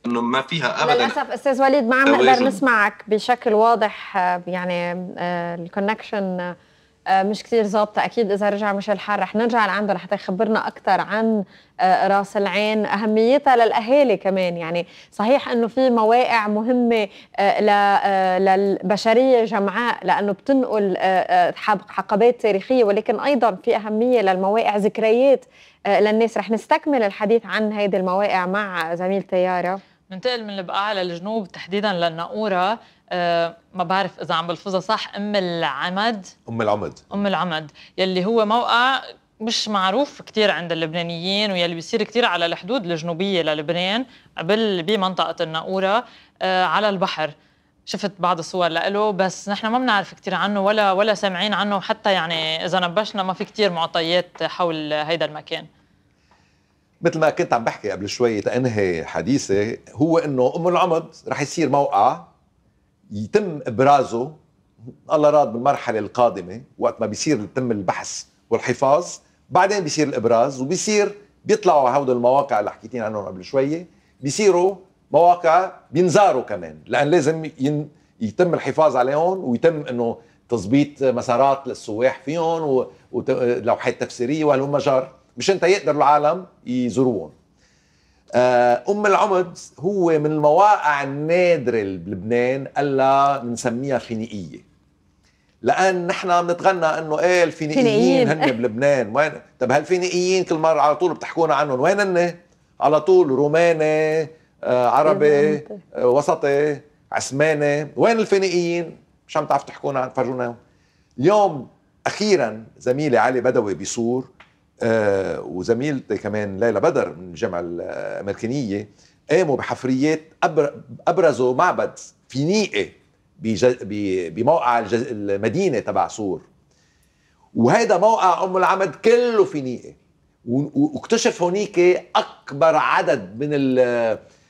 انه ما فيها ابدا للاسف استاذ وليد ما عم نقدر نسمعك بشكل واضح آه، يعني آه، الكونكشن آه، مش كثير ظابطة أكيد إذا رجع مش الحال رح نرجع لعنده لحتى يخبرنا أكثر عن آه، راس العين أهميتها للأهالي كمان يعني صحيح أنه في مواقع مهمة آه، للبشرية جمعاء لأنه بتنقل حقبات تاريخية ولكن أيضا في أهمية للمواقع ذكريات للناس رح نستكمل الحديث عن هذه المواقع مع زميل تيارة ننتقل من البقاع للجنوب تحديدا للنقورة آه، ما بعرف اذا عم بلفظها صح ام العمد ام العمد ام العمد يلي هو موقع مش معروف كثير عند اللبنانيين ويلي بيصير كثير على الحدود الجنوبيه للبنان قبل بمنطقه الناقوره آه، على البحر شفت بعض الصور له بس نحن ما بنعرف كثير عنه ولا ولا سامعين عنه حتى يعني اذا نبشنا ما في كثير معطيات حول هيدا المكان مثل ما كنت عم بحكي قبل شوي تنهي حديثي هو انه ام العمد رح يصير موقع يتم ابرازه الله راد بالمرحله القادمه وقت ما بيصير يتم البحث والحفاظ بعدين بيصير الابراز وبيصير بيطلعوا هود المواقع اللي حكيتين عنهم قبل شويه بيصيروا مواقع بينزاروا كمان لان لازم ين... يتم الحفاظ عليهم ويتم انه تظبيط مسارات للسواح فيهم ولوحات تفسيريه وهلم مش مشان يقدر العالم يزوروهم آه، ام العمد هو من المواقع النادره بلبنان الا نسميها فينيقيه لان نحن بنتغنى انه ايه الفينيقيين هن بلبنان وين طب هالفينيقيين كل مره على طول بتحكونا عنهم وين هن على طول روماني آه عربي آه وسطي عثماني وين الفينيقيين مش عم تعرفوا تحكونا عن فرجونا اليوم اخيرا زميلي علي بدوي بيصور آه، وزميلتي كمان ليلى بدر من الجامعه الامريكانيه قاموا بحفريات ابرزوا معبد فينيقي بموقع المدينه تبع سور وهيدا موقع ام العمد كله فينيقي واكتشف هونيك اكبر عدد من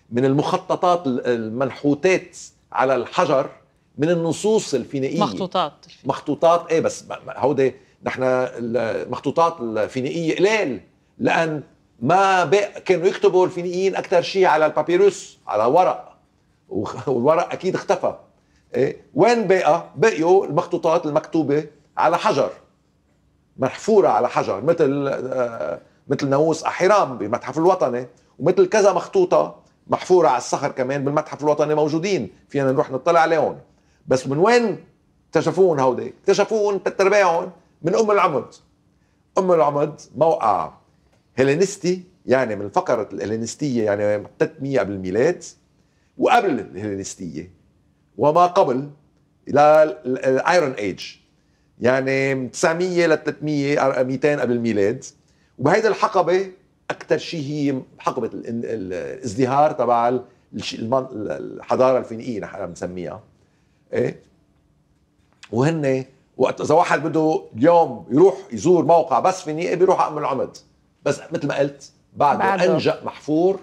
من المخططات المنحوتات على الحجر من النصوص الفينيقيه مخطوطات مخطوطات ايه بس هودي نحن المخطوطات الفينيقيه قلال لان ما بقى كانوا يكتبوا الفينيقيين اكثر شيء على البابيروس على ورق والورق اكيد اختفى إيه؟ وين بقى بقيوا المخطوطات المكتوبه على حجر محفوره على حجر مثل آه مثل ناموس احرام بالمتحف الوطني ومثل كذا مخطوطه محفوره على الصخر كمان بالمتحف الوطني موجودين فينا نروح نطلع عليهم بس من وين اكتشفوهم هودي اكتشفوهم تتربيعهم من ام العمد ام العمد موقع هيلينستي يعني من فقره الهيلينستيه يعني 300 قبل الميلاد وقبل الهيلينستيه وما قبل الايرون ايج يعني 900 ل 300 200 قبل الميلاد وبهيدي الحقبه اكثر شيء هي حقبه الازدهار تبع الحضاره الفينيقيه نحن بنسميها ايه وهن وقت اذا واحد بده اليوم يروح يزور موقع بس في نيئه بيروح ام العمد بس مثل ما قلت بعد انجا محفور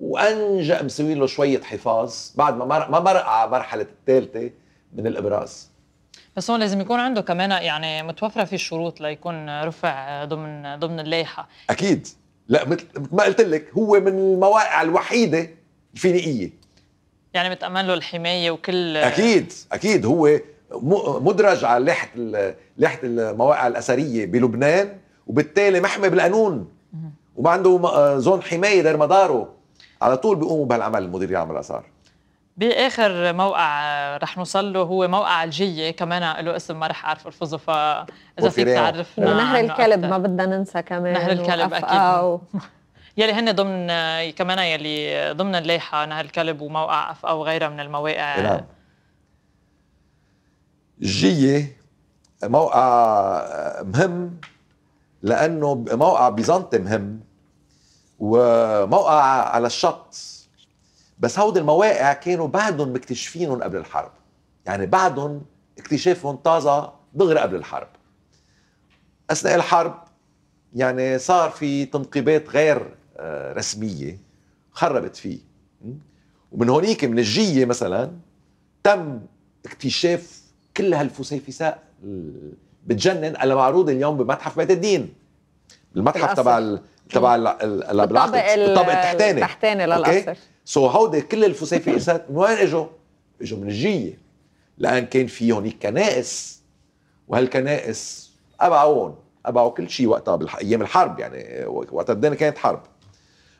وانجا مسوي له شويه حفاظ بعد ما ما مرق على مرحله الثالثه من الابراز بس هون لازم يكون عنده كمان يعني متوفره في الشروط ليكون رفع ضمن ضمن اللائحه اكيد لا مثل ما قلت لك هو من المواقع الوحيده الفينيقيه يعني متامن له الحمايه وكل اكيد اكيد هو مدرج على لائحه لائحه المواقع الاثريه بلبنان وبالتالي محمي بالقانون وما عنده زون حمايه دار مداره على طول بيقوموا بهالعمل المدير العام الاثار باخر موقع رح نوصل له هو موقع الجيه كمان له اسم ما رح اعرف الفظه فاذا فيك تعرفنا نهر الكلب ما بدنا ننسى كمان نهر الكلب اكيد و... يلي هن ضمن كمان يلي ضمن اللائحه نهر الكلب وموقع اف او غيرها من المواقع نعم. جية موقع مهم لأنه موقع بيزنطي مهم وموقع على الشط بس هودي المواقع كانوا بعدهم مكتشفينهم قبل الحرب يعني بعدهم اكتشافهم طازة دغري قبل الحرب أثناء الحرب يعني صار في تنقيبات غير آه، رسمية خربت فيه ومن هونيك من الجية مثلا تم اكتشاف كل هالفسيفساء بتجنن على معروض اليوم بمتحف بيت الدين المتحف تبع تبع العقد الطابق التحتاني التحتاني للقصر سو هودي كل الفسيفساء من وين اجوا؟ اجوا من الجيه لان كان في هونيك كنائس وهالكنائس ابعوهم ابعوا كل شيء وقتها ايام الحرب يعني وقت الدنيا كانت حرب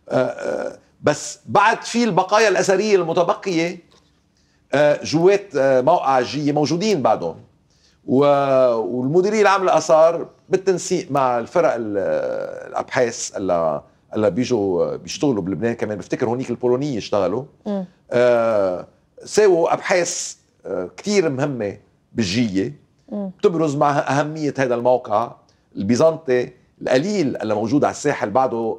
أه أه بس بعد في البقايا الاثريه المتبقيه آه، جوات آه، موقع جي موجودين بعدهم آه، والمديريه العام للاثار بالتنسيق مع الفرق الابحاث اللي اللي بيجوا بيشتغلوا بلبنان كمان بفتكر هونيك البولونيه اشتغلوا ساووا ابحاث كثير مهمه بالجيه بتبرز مع اهميه هذا الموقع البيزنطي القليل اللي موجود على الساحل بعده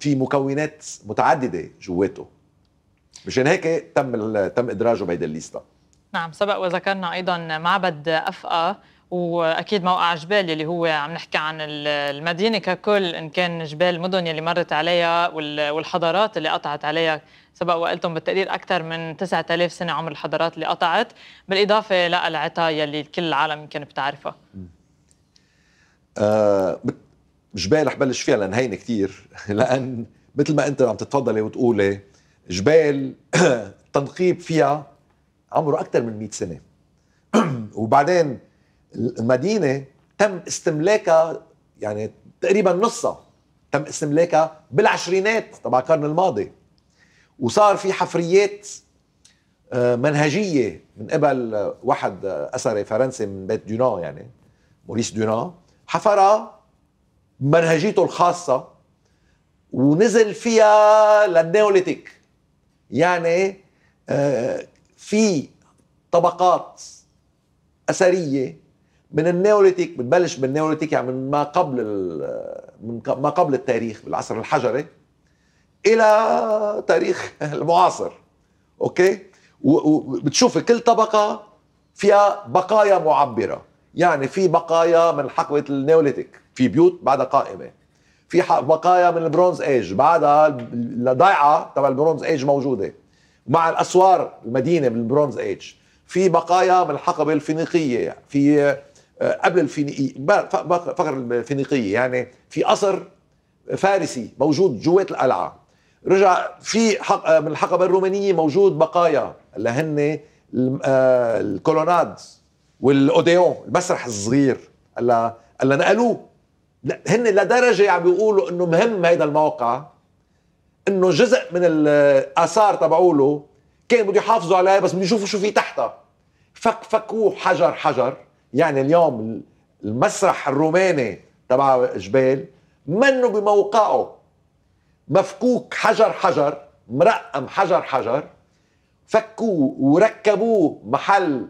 في مكونات متعدده جواته مشان هيك إيه، تم تم ادراجه بهيدي الليستا نعم سبق وذكرنا ايضا معبد افقا واكيد موقع جبال اللي هو عم نحكي عن المدينه ككل ان كان جبال المدن اللي مرت عليها والحضارات اللي قطعت عليها سبق وقلتم بالتقدير اكثر من 9000 سنه عمر الحضارات اللي قطعت بالاضافه لقلعتا يلي كل العالم يمكن بتعرفها آه جبال رح بلش فيها لان هينه كثير لان مثل ما انت عم تتفضلي وتقولي جبال تنقيب فيها عمره أكثر من 100 سنة وبعدين المدينة تم استملاكها يعني تقريبا نصها تم استملاكها بالعشرينات تبع القرن الماضي وصار في حفريات آه، منهجية من قبل واحد آه، أثري فرنسي من بيت دونا يعني موريس دونا حفرها منهجيته الخاصة ونزل فيها للنيوليتيك يعني آه، في طبقات اثريه من النيوليتيك بتبلش بالنيوليتيك يعني من ما قبل من ما قبل التاريخ بالعصر الحجري الى تاريخ المعاصر اوكي وبتشوف كل طبقه فيها بقايا معبره يعني في بقايا من حقبه النيوليتيك في بيوت بعدها قائمه في بقايا من البرونز ايج بعدها الضيعه تبع البرونز ايج موجوده مع الاسوار المدينه بالبرونز ايج في بقايا من الحقبه الفينيقيه في آه، قبل الفينيقيه فقر الفينيقيه يعني في قصر فارسي موجود جوات القلعه رجع في حق آه، من الحقبه الرومانيه موجود بقايا اللي هن آه، الكولوناد والاوديون المسرح الصغير اللي نقلوه هن لدرجه عم بيقولوا انه مهم هيدا الموقع انه جزء من الاثار تبعوله كان بده يحافظوا عليه بس بده يشوفوا شو في تحتها فك فكوه حجر حجر يعني اليوم المسرح الروماني تبع جبال منه بموقعه مفكوك حجر حجر مرقم حجر حجر فكوه وركبوه محل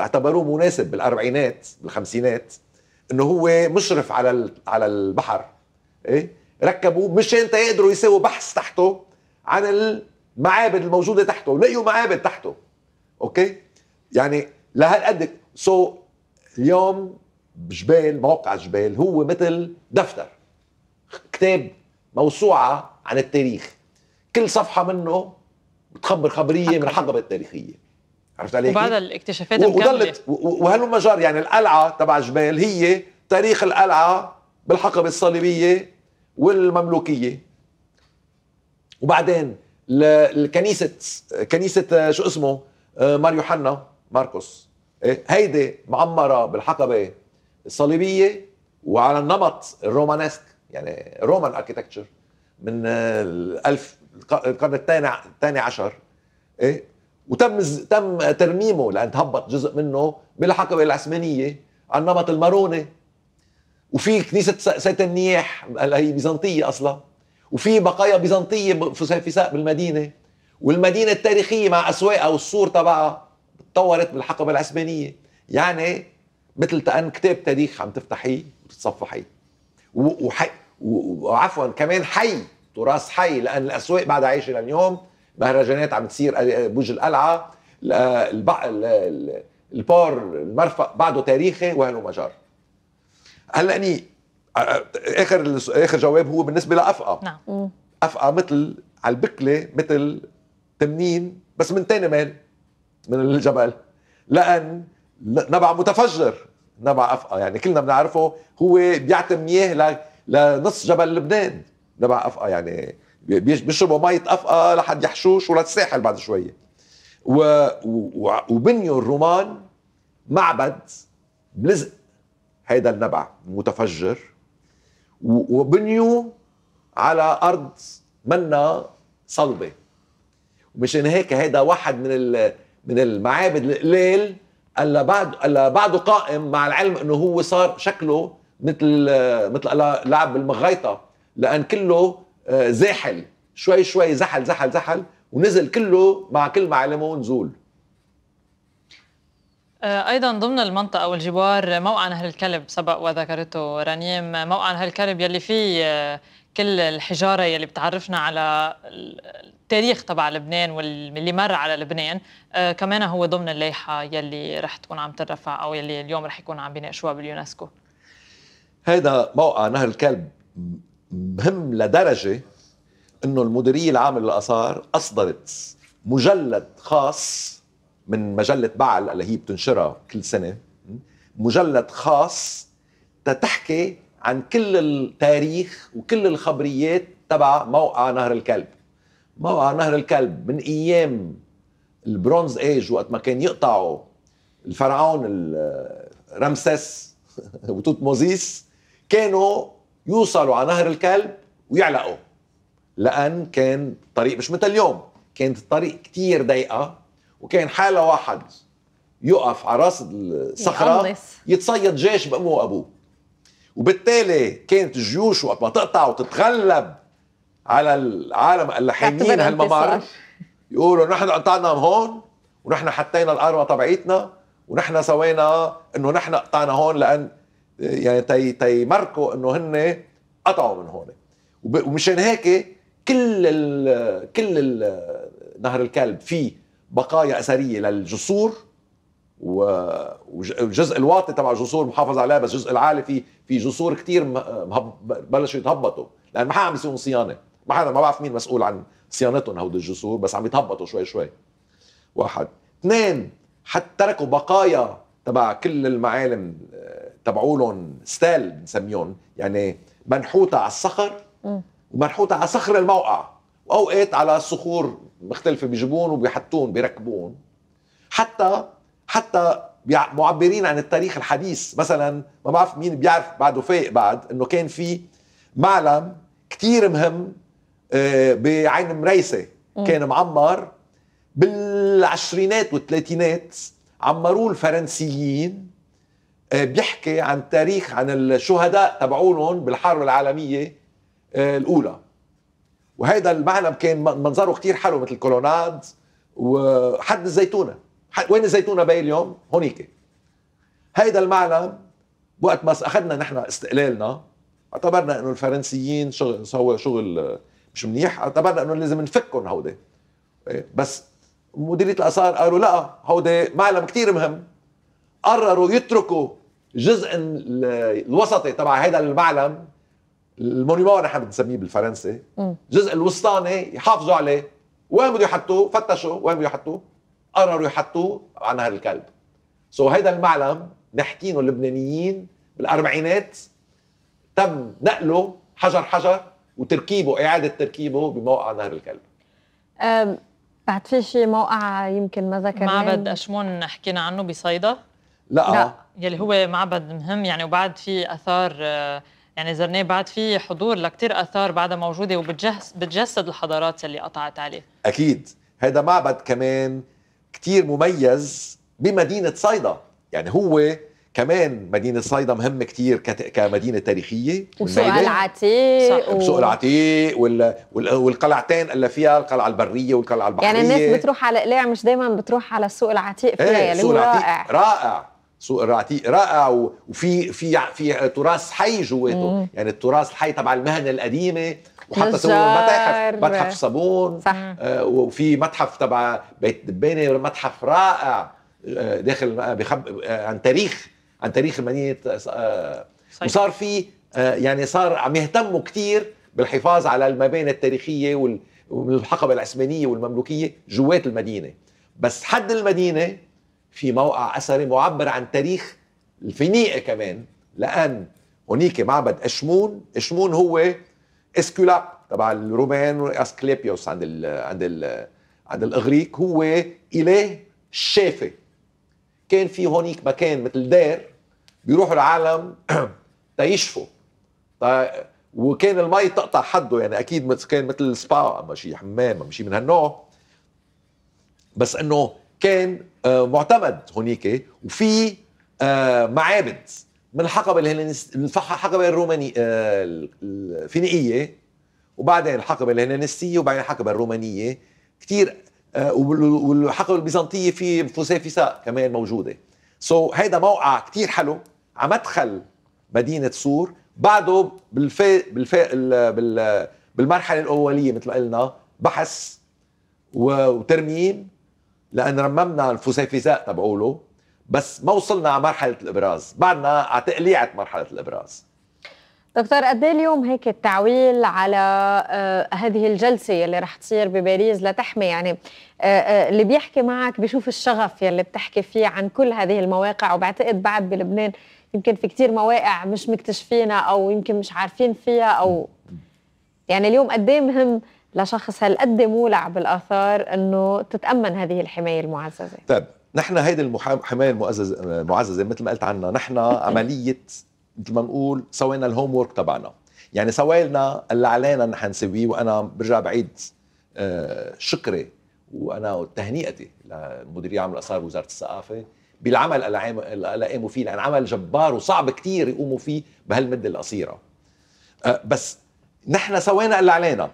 اعتبروه مناسب بالاربعينات بالخمسينات انه هو مشرف على على البحر ايه ركبوا مشان تقدروا يساووا بحث تحته عن المعابد الموجوده تحته لقيوا معابد تحته اوكي يعني لهالقد سو so, اليوم جبال موقع جبال هو مثل دفتر كتاب موسوعه عن التاريخ كل صفحه منه بتخبر خبريه من الحقبه التاريخيه عرفت علي وبعد الاكتشافات وضلت وهل يعني القلعه تبع جبال هي تاريخ القلعه بالحقبه الصليبيه والمملوكيه وبعدين الكنيسه كنيسه آه، شو اسمه آه، مار يوحنا ماركوس إيه، هيدي معمره بالحقبه الصليبيه وعلى النمط الرومانسك يعني رومان اركيتكتشر من آه، الألف القرن الثاني الثاني عشر ايه وتم تم ترميمه لان تهبط جزء منه بالحقبه العثمانيه على النمط الماروني وفي كنيسه سيت النياح هي بيزنطيه اصلا وفي بقايا بيزنطيه في سيفساء بالمدينه والمدينه التاريخيه مع اسواقها والسور تبعها تطورت بالحقبه العثمانيه يعني مثل كأن كتاب تاريخ عم تفتحيه وتتصفحيه وعفوا كمان حي تراث حي لان الاسواق بعد عايشه لليوم مهرجانات عم تصير آه، بوج القلعه البار المرفق بعده تاريخي وهلو مجار هلا اني آه، آه، اخر اخر جواب هو بالنسبه لافقا نعم افقا مثل على البكله مثل تمنين بس من تاني ميل من الجبل لان نبع متفجر نبع افقا يعني كلنا بنعرفه هو بيعتم مياه لنص جبل لبنان نبع افقا يعني بيشربوا ميه افقى لحد يحشوش وللساحل بعد شويه و... و... وبنيوا الرومان معبد بلزق هيدا النبع المتفجر و... وبنيوا على ارض منا صلبه ومشان هيك هيدا واحد من ال... من المعابد القليل قال بعد قال بعده قائم مع العلم انه هو صار شكله مثل مثل لعب بالمغيطه لان كله آه، زاحل شوي شوي زحل زحل زحل ونزل كله مع كل ما علمه نزول آه، ايضا ضمن المنطقه والجوار موقع نهر الكلب سبق وذكرته رنيم موقع نهر الكلب يلي فيه آه، كل الحجاره يلي بتعرفنا على التاريخ تبع لبنان واللي مر على لبنان كمان هو ضمن اللائحه يلي رح تكون عم ترفع او يلي اليوم رح يكون عم بيناقشوها باليونسكو هيدا موقع نهر الكلب مهم لدرجه انه المديريه العامه للاثار اصدرت مجلد خاص من مجله بعل اللي هي بتنشرها كل سنه مجلد خاص تتحكي عن كل التاريخ وكل الخبريات تبع موقع نهر الكلب موقع نهر الكلب من ايام البرونز ايج وقت ما كان يقطعوا الفرعون رمسيس وتوت موزيس كانوا يوصلوا على نهر الكلب ويعلقوا لأن كان طريق مش مثل اليوم كانت الطريق كتير ضيقة وكان حالة واحد يقف على راس الصخرة يتصيد جيش بأمه وأبوه وبالتالي كانت الجيوش وقت ما تقطع وتتغلب على العالم اللي حاملين هالممر يقولوا نحن قطعنا هون ونحن حطينا الارمه تبعيتنا ونحن سوينا انه نحن قطعنا هون لان يعني تي تيماركوا انه هن قطعوا من هون ومشان هيك كل ال كل الـ نهر الكلب فيه بقايا اثريه للجسور والجزء الواطي تبع الجسور محافظ عليه بس الجزء العالي فيه في جسور كثير بلشوا يتهبطوا لان ما عم يسوون صيانه ما حدا ما بعرف مين مسؤول عن صيانتهم هود الجسور بس عم يتهبطوا شوي شوي واحد اثنين حتى تركوا بقايا تبع كل المعالم آه، تبعولن ستال بنسميهم يعني منحوته على الصخر ومنحوته على صخر الموقع واوقات على صخور مختلفه بيجيبون وبيحطون بيركبون حتى حتى معبرين عن التاريخ الحديث مثلا ما بعرف مين بيعرف بعده فايق بعد انه كان في معلم كتير مهم آه، بعين مريسة كان معمر بالعشرينات والثلاثينات عمروه الفرنسيين آه، بيحكي عن تاريخ عن الشهداء تبعونهم بالحرب العالمية آه، الأولى وهيدا المعلم كان منظره كتير حلو مثل كولوناد وحد الزيتونة وين الزيتونة باي اليوم؟ هونيك هيدا المعلم وقت ما أخذنا نحن استقلالنا اعتبرنا انه الفرنسيين شغل سووا شغل آه، مش منيح اعتبرنا انه لازم نفكهم هودي بس مديريه الاثار قالوا لا هودي معلم كتير مهم قرروا يتركوا جزء الوسطي تبع هذا المعلم المونيمون نحن بنسميه بالفرنسي الجزء الوسطاني يحافظوا عليه وين بده يحطوه فتشوا وين بده يحطوه قرروا يحطوه على نهر الكلب سو so هيدا المعلم نحكينه اللبنانيين بالاربعينات تم نقله حجر حجر وتركيبه اعاده تركيبه بموقع نهر الكلب بعد في شيء موقع يمكن ما ذكرناه إيه؟ معبد اشمون حكينا عنه بصيدا لا لا يلي هو معبد مهم يعني وبعد في اثار آه، يعني زرناه بعد في حضور لكثير اثار بعدها موجوده وبتجسد بتجسد الحضارات اللي قطعت عليه اكيد هذا معبد كمان كثير مميز بمدينه صيدا يعني هو كمان مدينة صيدا مهمة كتير كمدينة تاريخية وسوق العتيق و... العتيق وال... والقلعتين اللي فيها القلعة البرية والقلعة البحرية يعني الناس بتروح على القلاع مش دايما بتروح على السوق العتيق فيها ايه اللي هو رائع رائع سوق الرعتيق رقع وفي في في تراث حي جواته يعني التراث الحي تبع المهنه القديمه وحتى سووا متاحف متحف صابون صح. آه وفي متحف تبع بيت دبانه متحف رائع آه داخل آه، بخب آه عن تاريخ عن تاريخ مدينه آه وصار في آه يعني صار عم يهتموا كثير بالحفاظ على المباني التاريخيه والحقبه العثمانيه والمملوكيه جوات المدينه بس حد المدينه في موقع اثري معبر عن تاريخ الفينيقي كمان لان هونيك معبد اشمون اشمون هو اسكولاب تبع الرومان اسكليبيوس عند ال عند ال عند الاغريق هو اله الشافي كان في هونيك مكان مثل دار بيروحوا العالم تيشفوا وكان المي تقطع حده يعني اكيد كان مثل سبا اما شيء حمام اما شيء من هالنوع بس انه كان آه، معتمد هونيك وفي آه، معابد من الحقبه الهلنستيه الحقبه الروماني آه، الفينيقيه وبعدين الحقبه الهلنستيه وبعدين الحقبه الرومانيه كثير والحقبه البيزنطيه في فوسيفيسا كمان موجوده سو so, هيدا موقع كثير حلو على مدخل مدينه سور بعده بالفي بالفي بال بالمرحله الاوليه مثل ما قلنا بحث وترميم لان رممنا الفسيفساء تبعوله بس ما وصلنا على مرحله الابراز بعدنا على تقليعه مرحله الابراز دكتور قد إيه اليوم هيك التعويل على آه، هذه الجلسه اللي رح تصير بباريس لتحمي يعني آه، آه، اللي بيحكي معك بيشوف الشغف يلي بتحكي فيه عن كل هذه المواقع وبعتقد بعد بلبنان يمكن في كتير مواقع مش مكتشفينها او يمكن مش عارفين فيها او يعني اليوم قد إيه مهم لشخص هالقد مولع بالاثار انه تتامن هذه الحمايه المعززه طيب نحن هيدي الحمايه المعززه المعززه مثل ما قلت عنها نحن عمليه مثل ما نقول سوينا الهوم وورك تبعنا يعني سوينا اللي علينا نحن نسويه وانا برجع بعيد آه، شكري وانا تهنئتي لمديري عام الاثار وزاره الثقافه بالعمل اللي قاموا فيه لان عمل جبار وصعب كثير يقوموا فيه بهالمده القصيره آه، بس نحن سوينا اللي علينا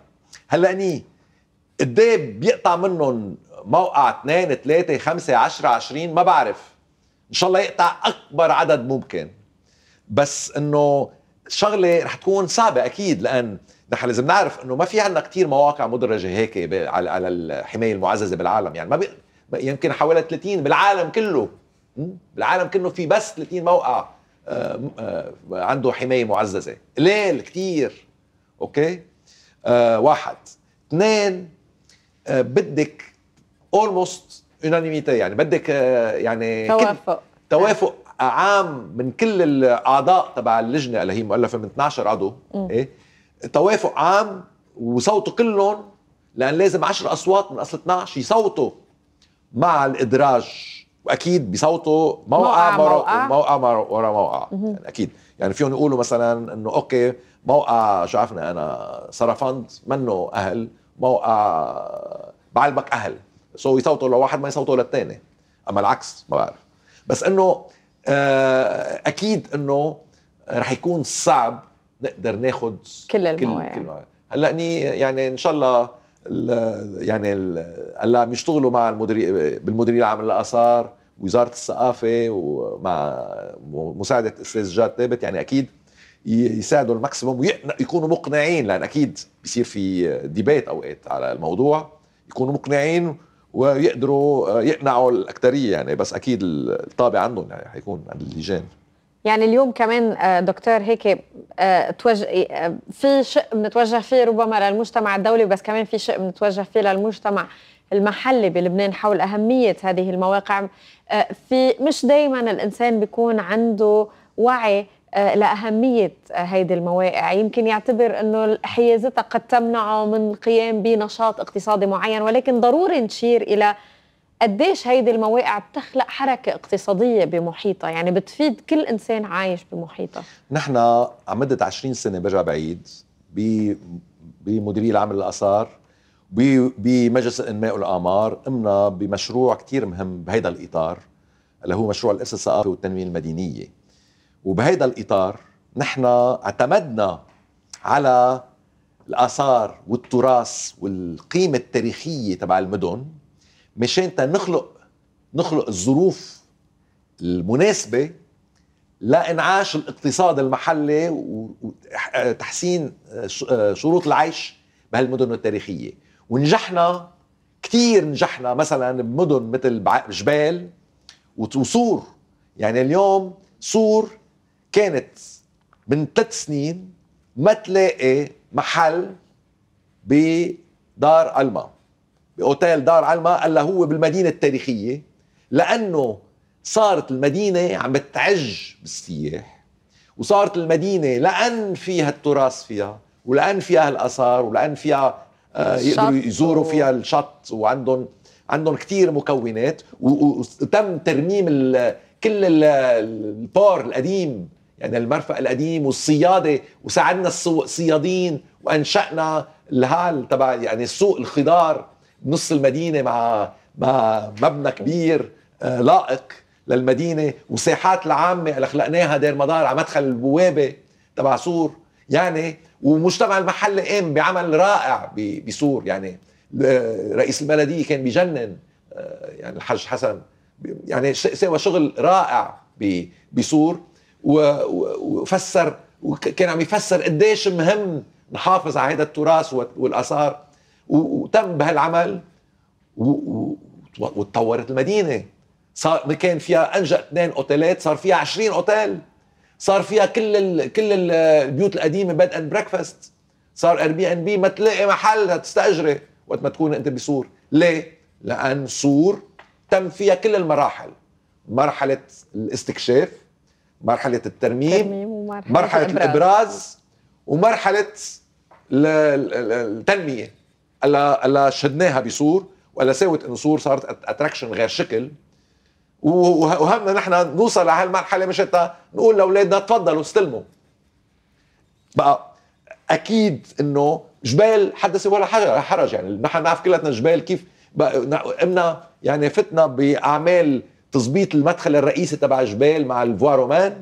هلا اني قديه بيقطع منهم موقع 2 3 5 10 20 ما بعرف ان شاء الله يقطع اكبر عدد ممكن بس انه شغله رح تكون صعبه اكيد لان نحن لازم نعرف انه ما في عندنا كثير مواقع مدرجه هيك على على الحمايه المعززه بالعالم يعني ما بي... يمكن حوالي 30 بالعالم كله بالعالم كله في بس 30 موقع آه، آه، عنده حمايه معززه قليل كثير اوكي آه، واحد اثنين آه، بدك اولموست يونانيميتي يعني بدك آه، يعني توافق توافق عام من كل الاعضاء تبع اللجنه اللي هي مؤلفه من 12 عضو ايه توافق عام وصوتوا كلهم لان لازم 10 اصوات من اصل 12 يصوتوا مع الادراج واكيد بصوتوا موقع موقع ورا موقع, موقع, موقع, موقع, موقع, موقع, موقع, موقع, موقع, موقع, موقع اكيد يعني فيهم يقولوا مثلا انه اوكي موقع شو عرفنا انا سرفند منه اهل موقع بعلبك اهل سو يصوتوا لواحد ما يصوتوا للثاني اما العكس ما بعرف بس انه آه، اكيد انه رح يكون صعب نقدر ناخذ كل المواعيد كل... هلا يعني ان شاء الله الـ يعني هلا عم يشتغلوا مع المدير بالمديريه العام للاثار وزاره الثقافه ومع مساعده الاستاذ جاد ثابت يعني اكيد يساعدوا الماكسيموم ويكونوا مقنعين لان اكيد بيصير في ديبات اوقات على الموضوع يكونوا مقنعين ويقدروا آه، يقنعوا الاكثريه يعني بس اكيد الطابع عندهم يعني حيكون عند اللجان يعني اليوم كمان آه، دكتور هيك آه، توجه في شق بنتوجه فيه ربما للمجتمع الدولي بس كمان في شق بنتوجه فيه للمجتمع المحلي بلبنان حول أهمية هذه المواقع آه، في مش دايما الإنسان بيكون عنده وعي آه، لأهمية هيدي المواقع يمكن يعتبر أنه حيازتها قد تمنعه من القيام بنشاط اقتصادي معين ولكن ضروري نشير إلى قديش هيدي المواقع بتخلق حركة اقتصادية بمحيطها يعني بتفيد كل إنسان عايش بمحيطها نحن عمدة 20 سنة برجع بعيد بمديرية العمل للآثار بمجلس الانماء والاعمار قمنا بمشروع كثير مهم بهيدا الاطار اللي هو مشروع الارث الثقافي والتنميه المدنيه وبهيدا الاطار نحن اعتمدنا على الاثار والتراث والقيمه التاريخيه تبع المدن مشان نخلق نخلق الظروف المناسبه لانعاش الاقتصاد المحلي وتحسين شروط العيش بهالمدن التاريخيه ونجحنا كثير نجحنا مثلا بمدن مثل جبال وصور يعني اليوم صور كانت من ثلاث سنين ما تلاقي محل بدار الما باوتيل دار الما الا هو بالمدينه التاريخيه لانه صارت المدينه عم بتعج بالسياح وصارت المدينه لان فيها التراث فيها ولان فيها الاثار ولان فيها آه، يقدروا يزوروا فيها الشط وعندهم عندهم كثير مكونات وتم ترميم ال كل ال البار القديم يعني المرفأ القديم والصياده وساعدنا الصيادين وانشانا الهال تبع يعني سوق الخضار بنص المدينه مع مع مبنى كبير آه، لائق للمدينه وساحات العامه اللي خلقناها دير مدار على مدخل البوابه تبع سور يعني ومجتمع المحل قام بعمل رائع بسور يعني آه، رئيس البلديه كان بجنن آه، يعني الحاج حسن يعني سوى شغل رائع بسور وفسر وكان عم يفسر قديش مهم نحافظ على هذا التراث والاثار وتم بهالعمل وتطورت المدينه صار كان فيها انجا اثنين اوتيلات صار فيها 20 اوتيل صار فيها كل الـ كل الـ البيوت القديمه بيد اند بريكفاست صار اير بي ان بي ما تلاقي محل تستاجره وقت ما تكون انت بسور ليه لان سور تم فيها كل المراحل مرحله الاستكشاف مرحله الترميم ومرحلة مرحله الابراز, الإبراز ومرحله التنميه الا الا شدناها بسور والا ساوت انه سور صارت اتراكشن غير شكل وهمنا نحن نوصل على هالمرحله مش نقول لاولادنا تفضلوا استلموا بقى اكيد انه جبال حدث ولا حرج يعني نحن نعرف كلنا جبال كيف قمنا يعني فتنا باعمال تظبيط المدخل الرئيسي تبع جبال مع الفوارومان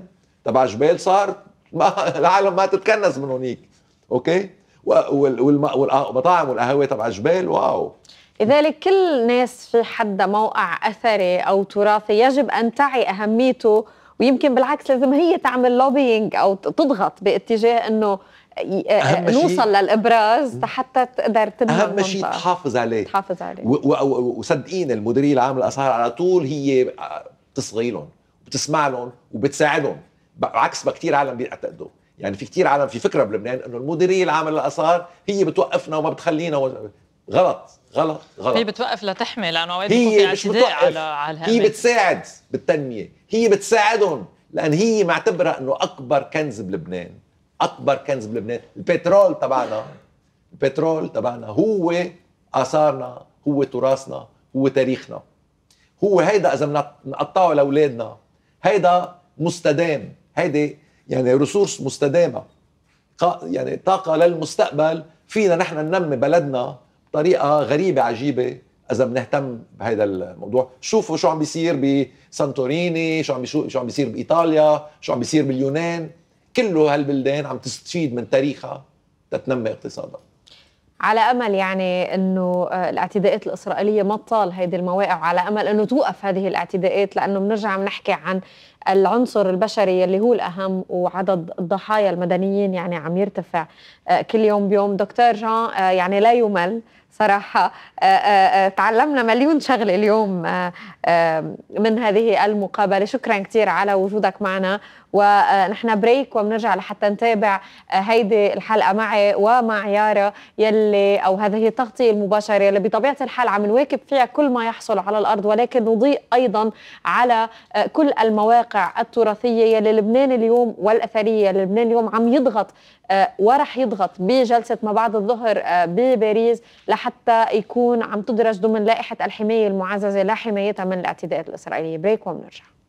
تبع جبال صار ما العالم ما تتكنس من هونيك اوكي والمطاعم والقهوه تبع جبال واو لذلك كل ناس في حدا موقع اثري او تراثي يجب ان تعي اهميته ويمكن بالعكس لازم هي تعمل لوبينج او تضغط باتجاه انه آه، أهم آه، نوصل شي... للابراز حتى تقدر تبني اهم شيء تحافظ عليه تحافظ عليه وصدقيني المديريه العامه للاسعار على طول هي آه، بتصغي لهم بتسمع لهم وبتساعدهم عكس ما كثير عالم بيعتقدوا يعني في كثير عالم في فكره بلبنان انه المديريه العامه للاسعار هي بتوقفنا وما بتخلينا و... غلط غلط غلط هي بتوقف لتحمي لانه اوقات هي مش بتوقف على على هي بتساعد بالتنميه هي بتساعدهم لان هي معتبره انه اكبر كنز بلبنان اكبر كنز بلبنان البترول تبعنا البترول تبعنا هو اثارنا هو تراثنا هو تاريخنا هو هيدا اذا بنقطعه لاولادنا هيدا مستدام هيدي يعني ريسورس مستدامه يعني طاقه للمستقبل فينا نحن ننمي بلدنا طريقه غريبه عجيبه اذا بنهتم بهذا الموضوع شوفوا شو عم بيصير بسانتوريني شو عم شو عم بيصير بايطاليا شو عم بيصير باليونان كله هالبلدان عم تستفيد من تاريخها تتنمى اقتصادها على امل يعني انه آه، الاعتداءات الاسرائيليه ما تطال هيدي المواقع وعلى امل انه توقف هذه الاعتداءات لانه بنرجع بنحكي عن العنصر البشري اللي هو الاهم وعدد الضحايا المدنيين يعني عم يرتفع آه، كل يوم بيوم دكتور جان آه، يعني لا يمل صراحة آه، آه، آه، تعلمنا مليون شغل اليوم من هذه المقابلة شكرا كثير على وجودك معنا ونحن بريك وبنرجع لحتى نتابع هيدي الحلقة معي ومع يارا يلي أو هذه التغطية المباشرة يلي بطبيعة الحال عم نواكب فيها كل ما يحصل على الأرض ولكن نضيء أيضا على كل المواقع التراثية يلي لبنان اليوم والأثرية يلي لبنان اليوم عم يضغط آه، ورح يضغط بجلسة ما بعد الظهر آه، بباريس لحتى يكون عم تدرج ضمن لائحة الحماية المعززة لحمايتها من الاعتداءات الإسرائيلية بريك ومنرجع